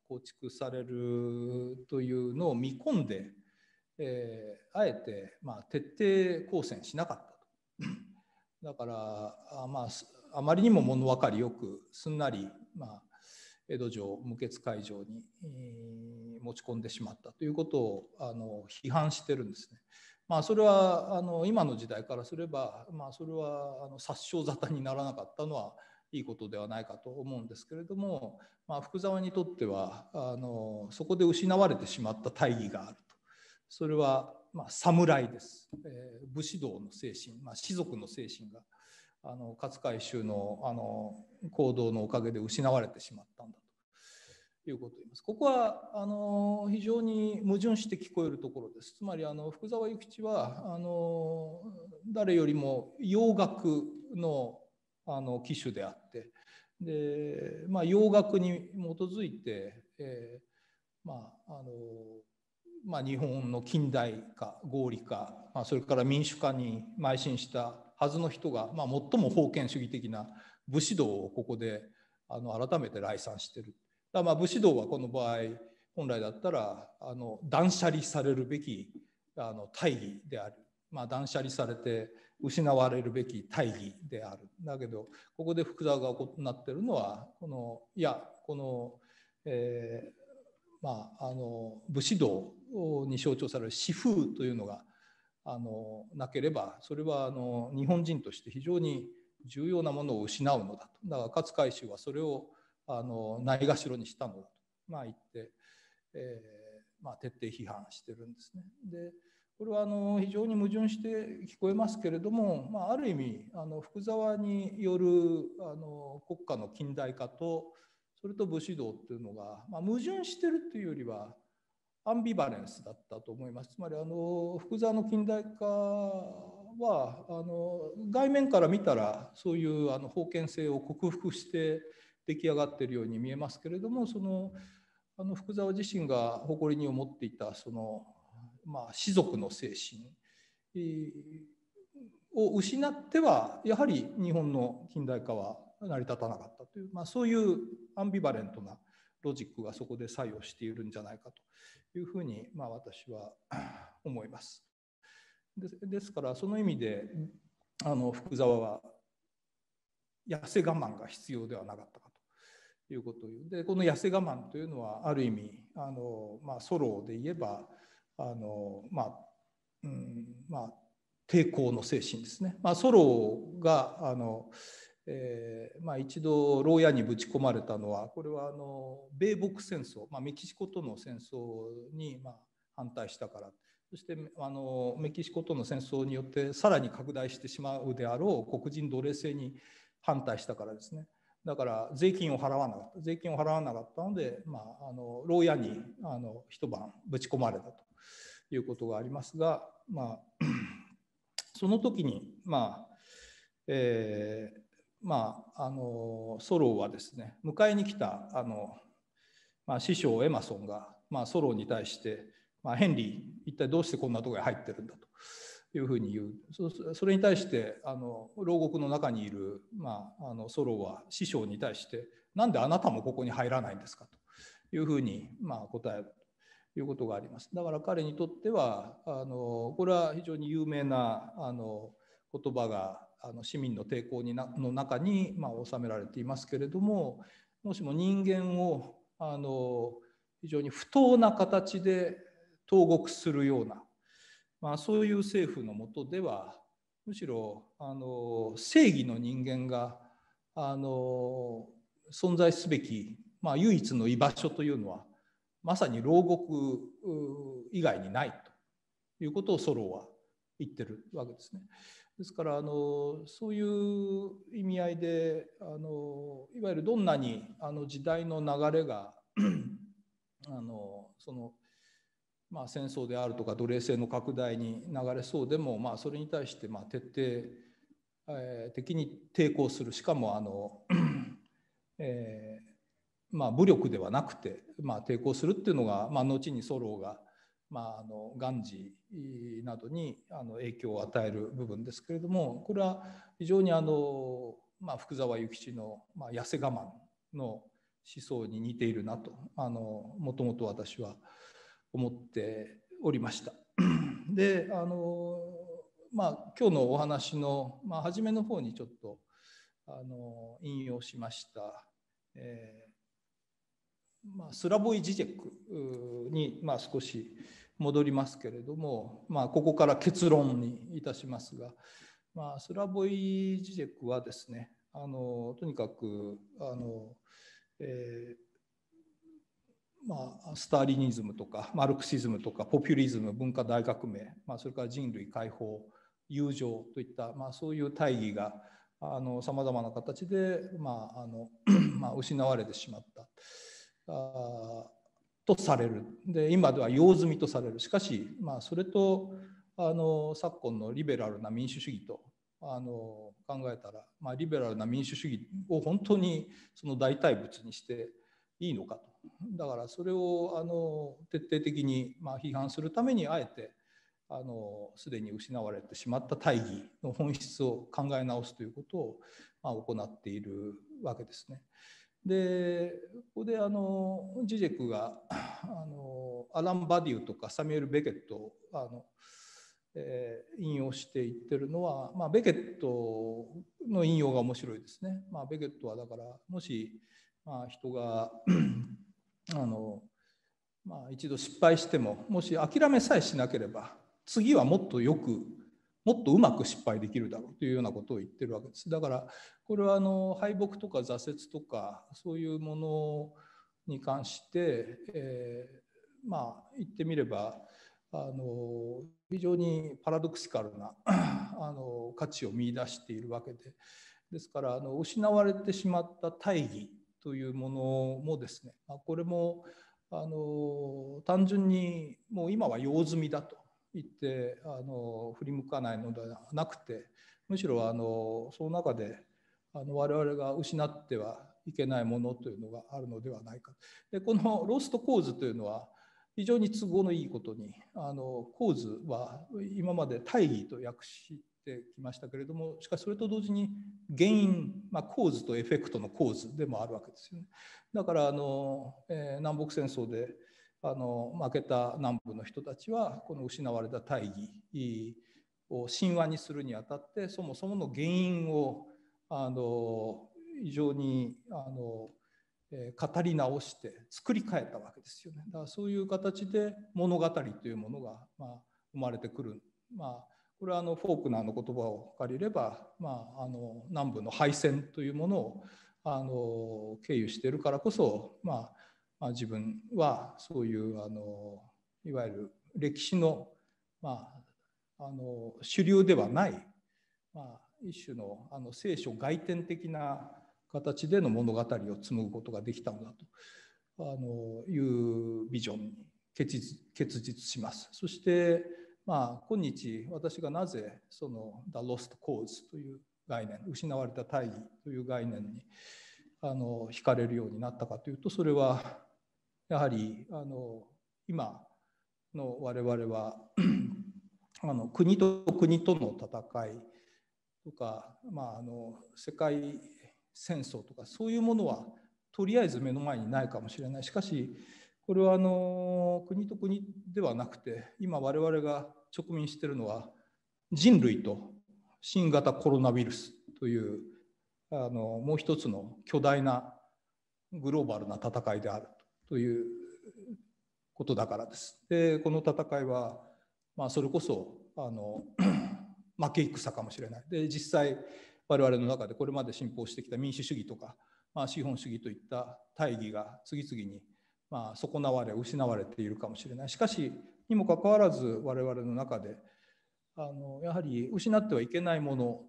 構築されるというのを見込んで、えー、あえて、まあ、徹底抗戦しなかったと。だからまああまりにも物分かりよくすんなり、まあ、江戸城無血会場に、えー、持ち込んでしまったということをあの批判してるんですね。まあ、それはあの今の時代からすれば、まあ、それはあの殺傷沙汰にならなかったのはいいことではないかと思うんですけれども、まあ、福沢にとってはあのそこで失われてしまった大義があるとそれは、まあ、侍です、えー、武士道の精神、まあ、士族の精神があの勝海舟のあの行動のおかげで失われてしまったんだということを言います。ここはあの非常に矛盾して聞こえるところです。つまりあの福沢諭吉はあの誰よりも洋楽のあの機種であってで、まあ、洋楽に基づいて、えー、まああのまあ、日本の近代化合理化、まあ、それから民主化に邁進したはずの人が、まあ、最も封建主義的な武士道をここであの改めて礼賛してる。だまあ武士道はこの場合本来だったらあの断捨離されるべきあの大義である、まあ、断捨離されて失われるべき大義であるだけどここで福沢がなっているのはこのいやこの、えーまあ、あの武士道に象徴される「死風」というのがあのなければそれはあの日本人として非常に重要なものを失うのだとだから勝海舟はそれをあのないがしろにしたのだと、まあ、言って、えー、まあ、徹底批判してるんですね。でこれはあの非常に矛盾して聞こえますけれども、まあ、ある意味あの福沢によるあの国家の近代化とそれと武士道っていうのが、まあ、矛盾してるっていうよりはアンビバレンスだったと思います。つまりあの福沢の近代化はあの外面から見たらそういうあの封建性を克服して出来上がっているように見えますけれどもそのあの福沢自身が誇りに思っていたその、まあ、士族の精神を失ってはやはり日本の近代化は成り立たなかったという、まあ、そういうアンビバレントなロジックがそこで作用しているんじゃないかというふうに、まあ、私は 思います。ですからその意味であの福沢は痩せ我慢が必要ではなかったかということを言うでこの痩せ我慢というのはある意味あの、まあ、ソロで言えばあの、まあうんまあ、抵抗の精神ですね。まあ、ソロがあのえーまあ、一度牢屋にぶち込まれたのはこれはあの米北戦争、まあ、メキシコとの戦争に、まあ、反対したからそしてあのメキシコとの戦争によってさらに拡大してしまうであろう黒人奴隷制に反対したからですねだから税金を払わなかった税金を払わなかったので、まあ、あの牢屋にあの一晩ぶち込まれたということがありますが、まあ、その時にまあえーまあ、あのソロはですね迎えに来たあの、まあ、師匠エマソンが、まあ、ソロに対して、まあ、ヘンリー一体どうしてこんなところに入ってるんだというふうに言うそれに対してあの牢獄の中にいる、まあ、あのソロは師匠に対してなんであなたもここに入らないんですかというふうに、まあ、答えるということがありますだから彼にとってはあのこれは非常に有名なあの言葉があの市民の抵抗になの中に、まあ、収められていますけれどももしも人間をあの非常に不当な形で投獄するような、まあ、そういう政府の下ではむしろあの正義の人間があの存在すべき、まあ、唯一の居場所というのはまさに牢獄以外にないということをソロは言ってるわけですね。ですからあのそういう意味合いであのいわゆるどんなにあの時代の流れが あのそのまあ、戦争であるとか奴隷制の拡大に流れそうでも、まあ、それに対してまあ徹底、え的に抵抗するしかもあの、えーまあ、武力ではなくて、まあ、抵抗するっていうのが、まあ、後にソローがまあ、あのガンジーなどにあの影響を与える部分ですけれどもこれは非常にあの、まあ、福沢諭吉の、まあ、痩せ我慢の思想に似ているなとあのもともと私は思っておりました。であのまあ、今日のお話の、まあ、初めの方にちょっとあの引用しました、えーまあ、スラボイ・ジジェクに、まあ、少し戻りますけれども、まあ、ここから結論にいたしますが、まあ、スラボイ・ジジェクはですねあのとにかくあの、えーまあ、スターリニズムとかマルクシズムとかポピュリズム文化大革命、まあ、それから人類解放友情といった、まあ、そういう大義がさまざまな形で、まああの まあ、失われてしまった。とされるで今では用済みとされるしかし、まあ、それとあの昨今のリベラルな民主主義とあの考えたら、まあ、リベラルな民主主義を本当にその代替物にしていいのかとだからそれをあの徹底的に、まあ、批判するためにあえてあのすでに失われてしまった大義の本質を考え直すということを、まあ、行っているわけですね。でここであのジジェクがあのアラン・バディウとかサミュエル・ベケットをあの、えー、引用していってるのは、まあ、ベケットの引用が面白いですね。まあ、ベケットはだからもし、まあ、人が あの、まあ、一度失敗してももし諦めさえしなければ次はもっとよくもっとうまく失敗できるだろうというようなことを言ってるわけです。だからこれはあの敗北とか挫折とかそういうものに関して、えー、まあ言ってみればあの非常にパラドクシカルなあの価値を見いだしているわけでですからあの失われてしまった大義というものもですね、まあ、これもあの単純にもう今は用済みだと言ってあの振り向かないのではなくてむしろあのその中であの我々が失ってはいけないものというのがあるのではないかでこのロスト構図というのは非常に都合のいいことにあの構図は今まで大義と訳してきましたけれどもしかしそれと同時に原因、まあ、構図とエフェクトの構図でもあるわけですよね。だからあの、えー、南北戦争であの負けた南部の人たちはこの失われた大義を神話にするにあたってそもそもの原因をあの非常にあの語り直して作り変えたわけですよね。だからそういう形で物語というものが、まあ、生まれてくる、まあ、これはあのフォークナーの言葉を借りれば、まあ、あの南部の敗戦というものをあの経由しているからこそ、まあ、まあ、自分はそういうあのいわゆる歴史の,、まあ、あの主流ではない、まあ、一種のあの聖書外典的な形での物語を紡ぐことができたんだとあのいうビジョンに結実結実します。そしてまあ、今日私がなぜその「The Lost Cause」という概念失われた大義という概念にあの惹かれるようになったかというとそれはやはりあの今の我々は あの国と国との戦いとか、まあ、あの世界戦争とかそういうものはとりあえず目の前にないかもしれないしかしこれはあの国と国ではなくて今我々が直面しているのは人類と新型コロナウイルスというあのもう一つの巨大なグローバルな戦いであるということだからです。でこの戦いは、まあ、それこそあの 負け戦かもしれない。で実際我々の中でこれまで信奉してきた民主主義とか、まあ、資本主義といった大義が次々に、まあ、損なわれ失われているかもしれない。しかしにもかかわらず我々の中であのやはり失ってはいけないもの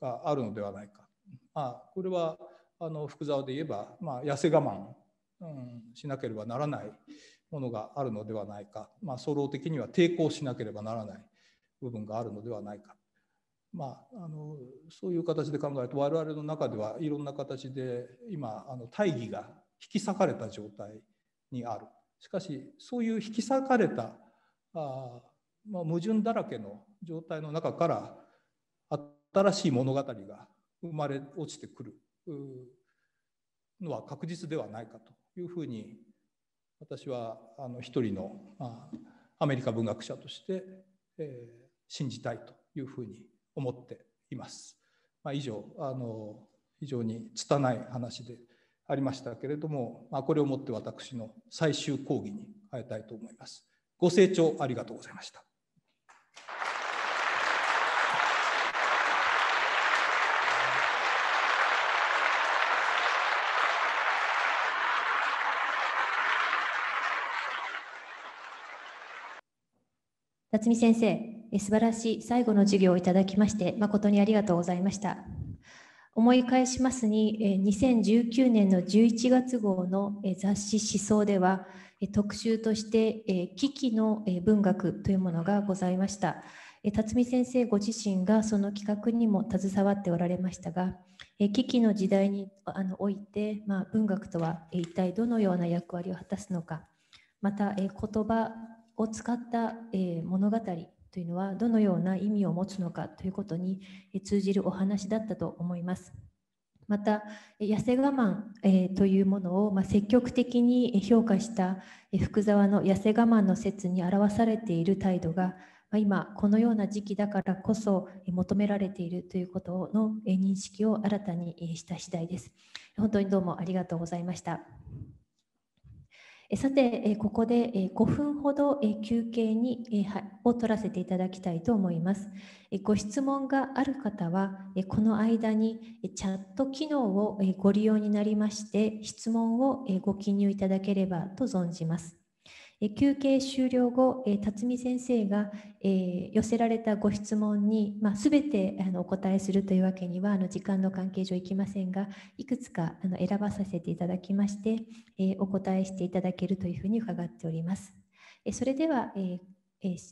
があるのではないか。まあ、これはあの福沢で言えば、まあ、痩せ我慢うん、しなければならないものがあるのではないか、まあ、総論的には抵抗しなければならない部分があるのではないか、まあ、あのそういう形で考えると我々の中ではいろんな形で今あの大義が引き裂かれた状態にあるしかしそういう引き裂かれたあ、まあ、矛盾だらけの状態の中から新しい物語が生まれ落ちてくるのは確実ではないかというふうに私はあの一人のあ、アメリカ文学者として、えー、信じたいというふうに思っています。まあ、以上あの非常に拙い話でありましたけれども、まあ、これをもって私の最終講義に変えたいと思います。ご清聴ありがとうございました。辰巳先生、素晴らしい最後の授業をいただきまして、誠にありがとうございました。思い返しますに、2019年の11月号の雑誌「思想」では、特集として「危機の文学」というものがございました。辰巳先生ご自身がその企画にも携わっておられましたが、危機の時代において、まあ、文学とは一体どのような役割を果たすのか、また言葉を使った、え物語というのはどのような意味を持つのかということに通じるお話だったと思います。また痩せ我慢、えというものを、ま積極的に評価した福沢の痩せ我慢の説に表されている態度が、ま今このような時期だからこそ求められているということの認識を新たにした次第です。本当にどうもありがとうございました。さて、ここで5分ほど休憩にを取らせていただきたいと思います。ご質問がある方は、この間にチャット機能をご利用になりまして、質問をご記入いただければと存じます。休憩終了後、辰巳先生が寄せられたご質問に、まあ、てお答えするというわけには時間の関係上いきませんがいくつか選ばさせていただきましてお答えしていただけるというふうに伺っております。それでは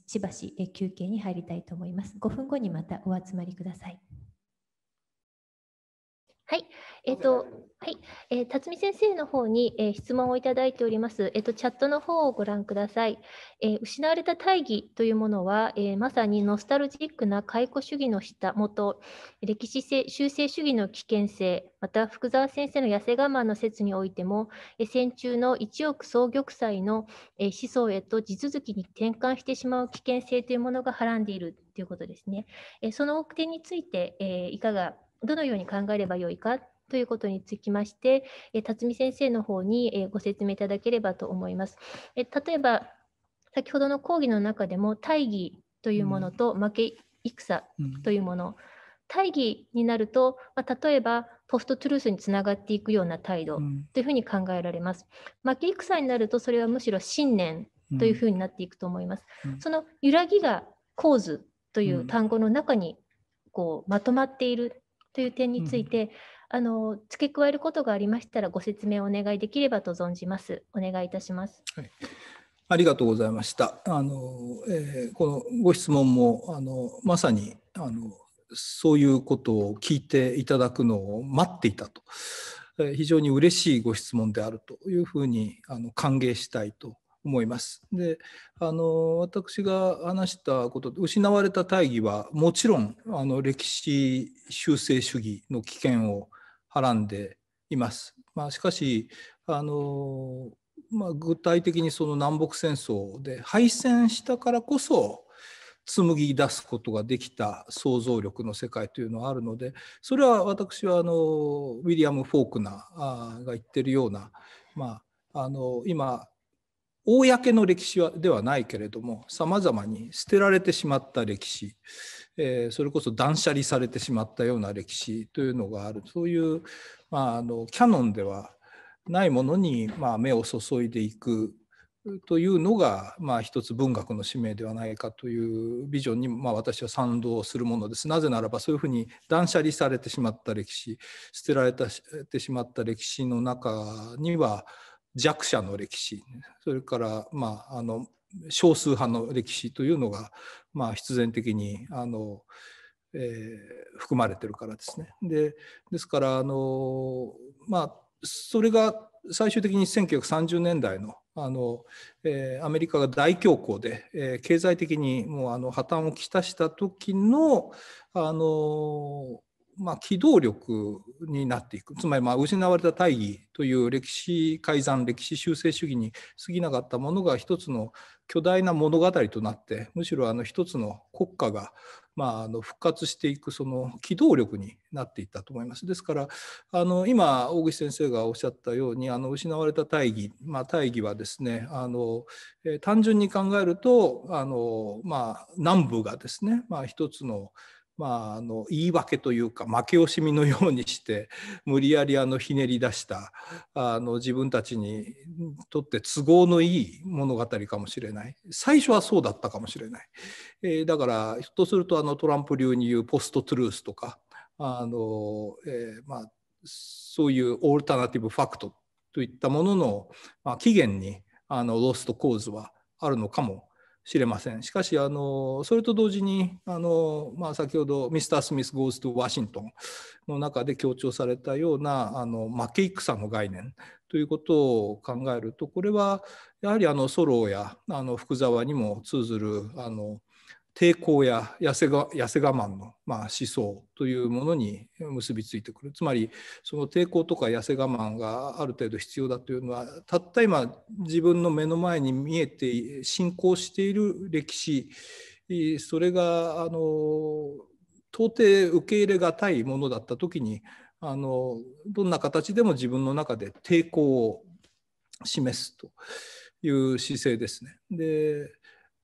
しばし休憩に入りたいと思います。5分後にまたお集まりください。はい、えっ、と。はい、えー、辰巳先生の方に、えー、質問をいただいております。えっ、ー、とチャットの方をご覧ください。えー、失われた大義というものは、えー、まさにノスタルジックな解雇主義の下元、歴史性修正主義の危険性、また福沢先生の痩せ我慢の説においても、えー、戦中の一億総玉砕の、えー、思想へと地続きに転換してしまう危険性というものがはらんでいるということですね。えー、その点について、えー、いかがどのように考えればよいか。ということにつきまして、え辰巳先生の方に、えご説明いただければと思います。え例えば先ほどの講義の中でも大義というものと負け戦というもの、うん、大義になると、まあ、例えばポストトゥルースにつながっていくような態度というふうに考えられます。負け戦になるとそれはむしろ信念というふうになっていくと思います。うん、その揺らぎが構図という単語の中にこうまとまっているという点について、あの付け加えることがありましたらご説明をお願いできればと存じます。お願いいたします。はい、ありがとうございました。あの、えー、このご質問もあのまさにあのそういうことを聞いていただくのを待っていたと、えー、非常に嬉しいご質問であるというふうにあの歓迎したいと思います。であの私が話したこと失われた大義はもちろんあの歴史修正主義の危険をはらんでいます。まあ、しかしあの、まあ、具体的にその南北戦争で敗戦したからこそ紡ぎ出すことができた想像力の世界というのはあるのでそれは私はあのウィリアム・フォークナーが言ってるような、まあ、あの今公の歴史はではないけれどもさまざまに捨てられてしまった歴史えー、それこそ断捨離されてしまったような歴史というのがあるそういう、まあ、あのキャノンではないものに、まあ、目を注いでいくというのが、まあ、一つ文学の使命ではないかというビジョンに、まあ、私は賛同するものです。なぜならばそういうふうに断捨離されてしまった歴史捨てられてしまった歴史の中には弱者の歴史それから、まあ、あの少数派の歴史というのが、まあ、必然的にあの、えー、含まれてるからですね。でですからあの、まあ、それが最終的に1930年代のあの、えー、アメリカが大恐慌で、えー、経済的にもうあの破綻をきたした時のあのまあ、機動力になっていくつまりまあ失われた大義という歴史改ざん歴史修正主義に過ぎなかったものが一つの巨大な物語となってむしろあの一つの国家がまあ、あの復活していくその機動力になっていったと思います。ですからあの今大口先生がおっしゃったようにあの失われた大義、まあ、大義はですねあの、え単純に考えるとあの、まあ、南部がですね、まあ、一つの、まあ、あの言い訳というか負け惜しみのようにして 無理やりあのひねり出したあの自分たちにとって都合のいい物語かもしれない最初はそうだったかもしれない、えー、だからひょっとするとあのトランプ流に言うポストトゥルースとかあの、えー、まあ、そういうオルタナティブファクトといったものの、まあ、起源にあのロストコーズはあるのかもしれません。しかし、あのそれと同時にあの、まあ、先ほどミスター・スミス・ゴーズ・トワシントンの中で強調されたようなあの負け戦の概念ということを考えるとこれはやはりあのソローやあの福沢にも通ずるあの抵抗や痩せが痩せ我慢の、まあ、思想というものに結びついてくるつまりその抵抗とか痩せ我慢がある程度必要だというのはたった今自分の目の前に見えて進行している歴史それがあの到底受け入れがたいものだった時にあのどんな形でも自分の中で抵抗を示すという姿勢ですね。で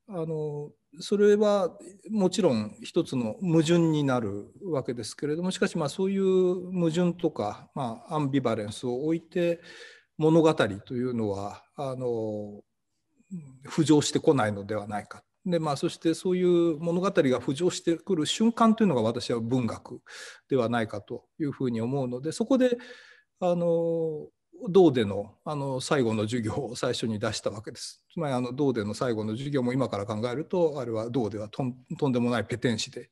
あのそれはもちろん一つの矛盾になるわけですけれどもしかしまあそういう矛盾とか、まあ、アンビバレンスを置いて物語というのはあの浮上してこないのではないかで、まあ、そしてそういう物語が浮上してくる瞬間というのが私は文学ではないかというふうに思うのでそこであの道でのあの最後の授業を最初に出したわけです。つまりあの道での最後の授業も今から考えるとあれは銅ではとんでもないペテン師で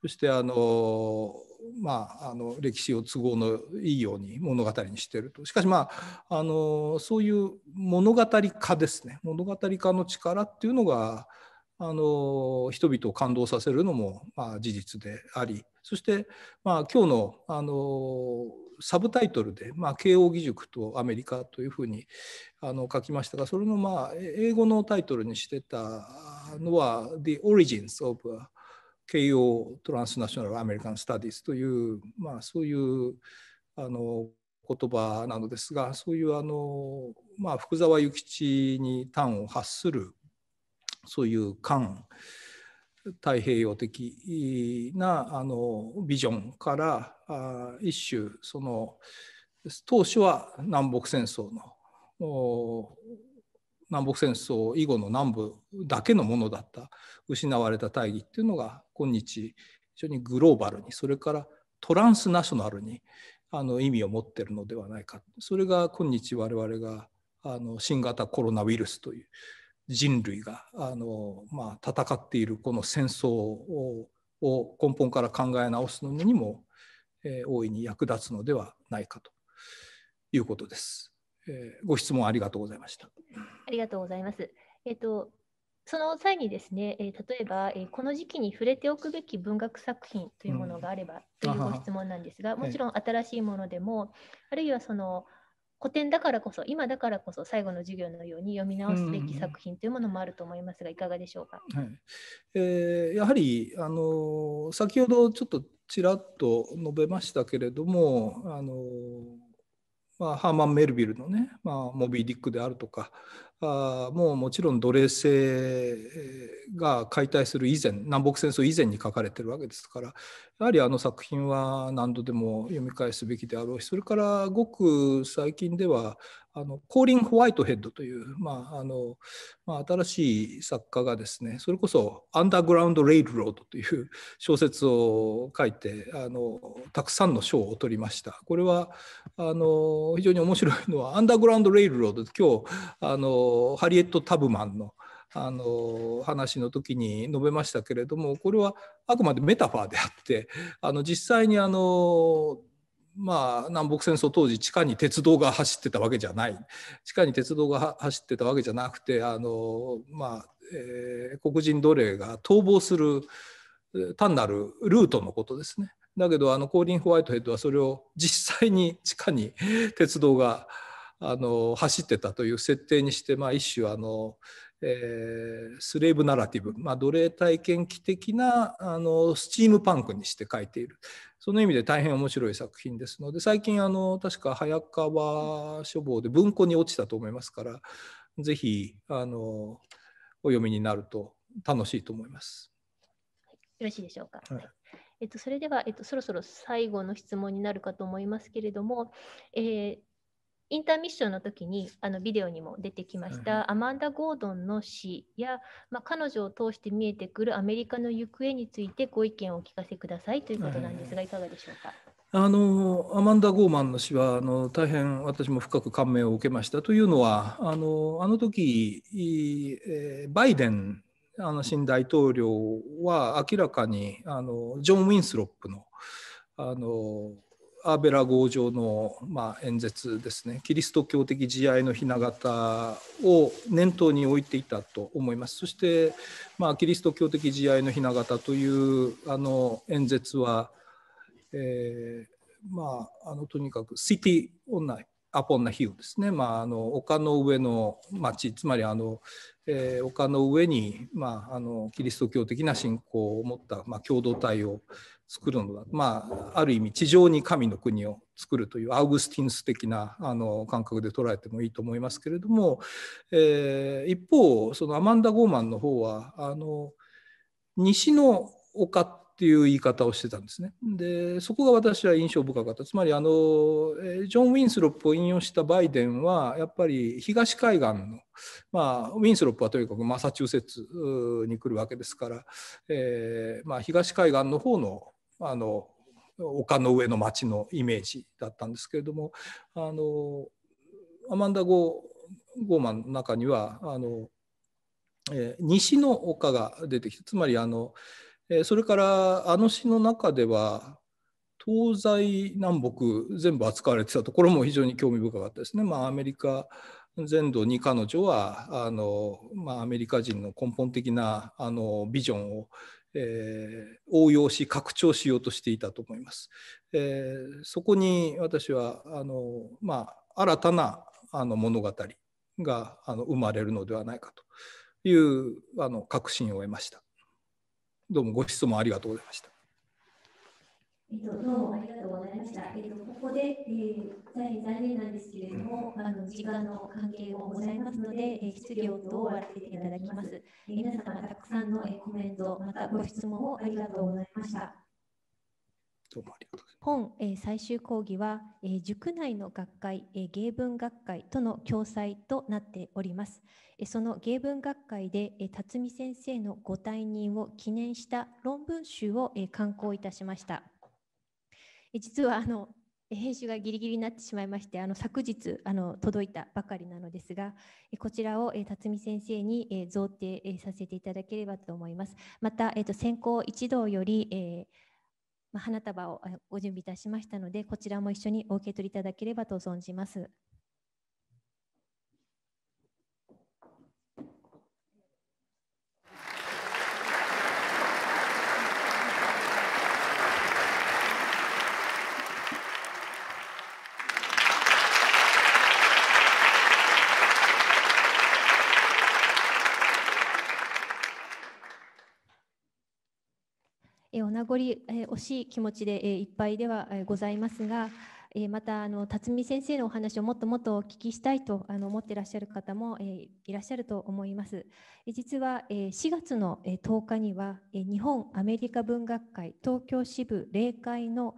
そしてあのまあ、あの歴史を都合のいいように物語にしてるとしかしまああのそういう物語化ですね物語化の力っていうのがあの人々を感動させるのも、まあ、事実でありそして、まあ、今日のあのサブタイトルで、まあ、慶應義塾とアメリカというふうにあの書きましたがそれのまあ英語のタイトルにしてたのは「The Origins of 慶応トランスナショナル・アメリカン・スタディス」という、まあ、そういうあの言葉なのですがそういうあの、まあ、福沢諭吉に端を発するそういう官太平洋的なあのビジョンからあ一種その当初は南北戦争の南北戦争以後の南部だけのものだった失われた大義っていうのが今日非常にグローバルにそれからトランスナショナルにあの意味を持ってるのではないかそれが今日我々があの新型コロナウイルスという人類があの、まあ、戦っているこの戦争を根本から考え直すのにも、えー、大いに役立つのではないかということです。えー、ご質問ありがとうございました。ありがとうございます。えっ、ー、とその際にですね、え例えば、えこの時期に触れておくべき文学作品というものがあれば、というご質問なんですが、うん、もちろん新しいものでも、あるいはその古典だからこそ今だからこそ最後の授業のように読み直すべき作品というものもあると思いますが、いかがでしょうか、はいえー、やはりあの先ほどちょっとちらっと述べましたけれどもあのまあ、ハーマン・メルビルのね、まあ、モビー・ディックであるとかあもうもちろん奴隷制が解体する以前南北戦争以前に書かれてるわけですからやはりあの作品は何度でも読み返すべきであろうしそれからごく最近ではあのコーリン・ホワイトヘッドという、まああのまあ、新しい作家がですねそれこそ「アンダーグラウンド・レイルロード」という小説を書いてあのたくさんの賞を取りました。これはあの非常に面白いのは「アンダーグラウンド・レイルロード」今日あのハリエット・タブマンの「あの話の時に述べましたけれどもこれはあくまでメタファーであってあの実際にあのまあ、南北戦争当時地下に鉄道が走ってたわけじゃない地下に鉄道が走ってたわけじゃなくてあの、まあえー、黒人奴隷が逃亡する単なるルートのことですね。だけどあのコーリン・ホワイトヘッドはそれを実際に地下に鉄道があの走ってたという設定にして、まあ、一種あの、えー、スレーブナラティブ、まあ、奴隷体験記的なあのスチームパンクにして書いているその意味で大変面白い作品ですので最近あの確か早川書房で文庫に落ちたと思いますからぜひあのお読みになると楽しいと思います。よろしいでしょうか。はいえっと、それでは、えっと、そろそろ最後の質問になるかと思いますけれども、えーインターミッションの時にあのビデオにも出てきましたアマンダ・ゴードンの死や、まあ、彼女を通して見えてくるアメリカの行方についてご意見をお聞かせくださいということなんですが、いかがでしょうか。あのアマンダ・ゴーマンの死はあの大変私も深く感銘を受けましたというのはあのあの時、えー、バイデンあの新大統領は明らかにあのジョン・ウィンスロップのあのアーベラ号上の、まあ、演説ですねキリスト教的慈愛の雛形を念頭に置いていたと思いますそして、まあ、キリスト教的慈愛の雛形というあの演説は、えー、まあ、あのとにかくシティ・オンナ・アポンナ・ヒューですね、まあ、あの丘の上の町つまりあの、えー、丘の上に、まあ、あのキリスト教的な信仰を持った、まあ、共同体を作るのだ、まあ、ある意味地上に神の国を作るというアウグスティンス的なあの感覚で捉えてもいいと思いますけれども、えー、一方そのアマンダ・ゴーマンの方はあの西の丘っていう言い方をしてたんですね。でそこが私は印象深かったつまりあのジョン・ウィンスロップを引用したバイデンはやっぱり東海岸の、まあ、ウィンスロップはとにかくマサチューセッツに来るわけですから、えーまあ、東海岸の方のあの丘の上の町のイメージだったんですけれどもあのアマンダ・ゴーゴーマンの中にはあの、えー、西の丘が出てきてつまりあの、えー、それからあの詩の中では東西南北全部扱われてたところも非常に興味深かったですね。まあ、アメリカ全土に彼女はあの、まあ、アメリカ人の根本的なあのビジョンをえー、応用し拡張しようとしていたと思います。えー、そこに私はあの、まあ、新たなあの物語があの生まれるのではないかというあの確信を得ました。どうもご質問ありがとうございました。えっと、どうもありがとうございました。えっと、ここで、えー、大残念なんですけれども、あの時間の関係もございますので、えー、質疑応答を終わらせていただきます。えー、皆様、たくさんの、えー、コメント、またご質問をありがとうございました。どうもありがとう本、えー、最終講義は、えー、塾内の学会、えー、芸文学会との共催となっております。えー、その芸文学会で、えー、辰巳先生のご退任を記念した論文集を、えー、刊行いたしました。実はあの編集がギリギリになってしまいましてあの昨日あの届いたばかりなのですがこちらを辰巳先生に贈呈させていただければと思いますまた、えー、と先行一同より、えーま花束をご準備いたしましたのでこちらも一緒にお受け取りいただければと存じます。お名残、惜しい気持ちで、いっぱいでは、ございますが、またあの辰巳先生のお話をもっともっとお聞きしたいとあの思っていらっしゃる方も、いらっしゃると思います。実は、4月の、10日には、日本アメリカ文学会東京支部例会の、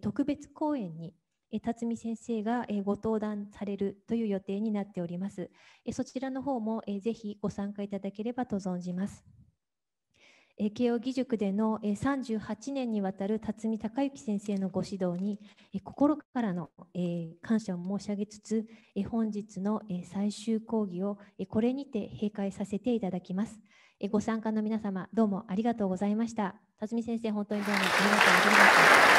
特別講演に辰巳先生がご登壇されるという予定になっております。そちらの方もぜひご参加いただければと存じます。慶應義塾での38年にわたる辰巳孝之先生のご指導に心からの感謝を申し上げつつ本日の最終講義をこれにて閉会させていただきますご参加の皆様どうもありがとうございました辰巳先生本当にどうもありがとうございました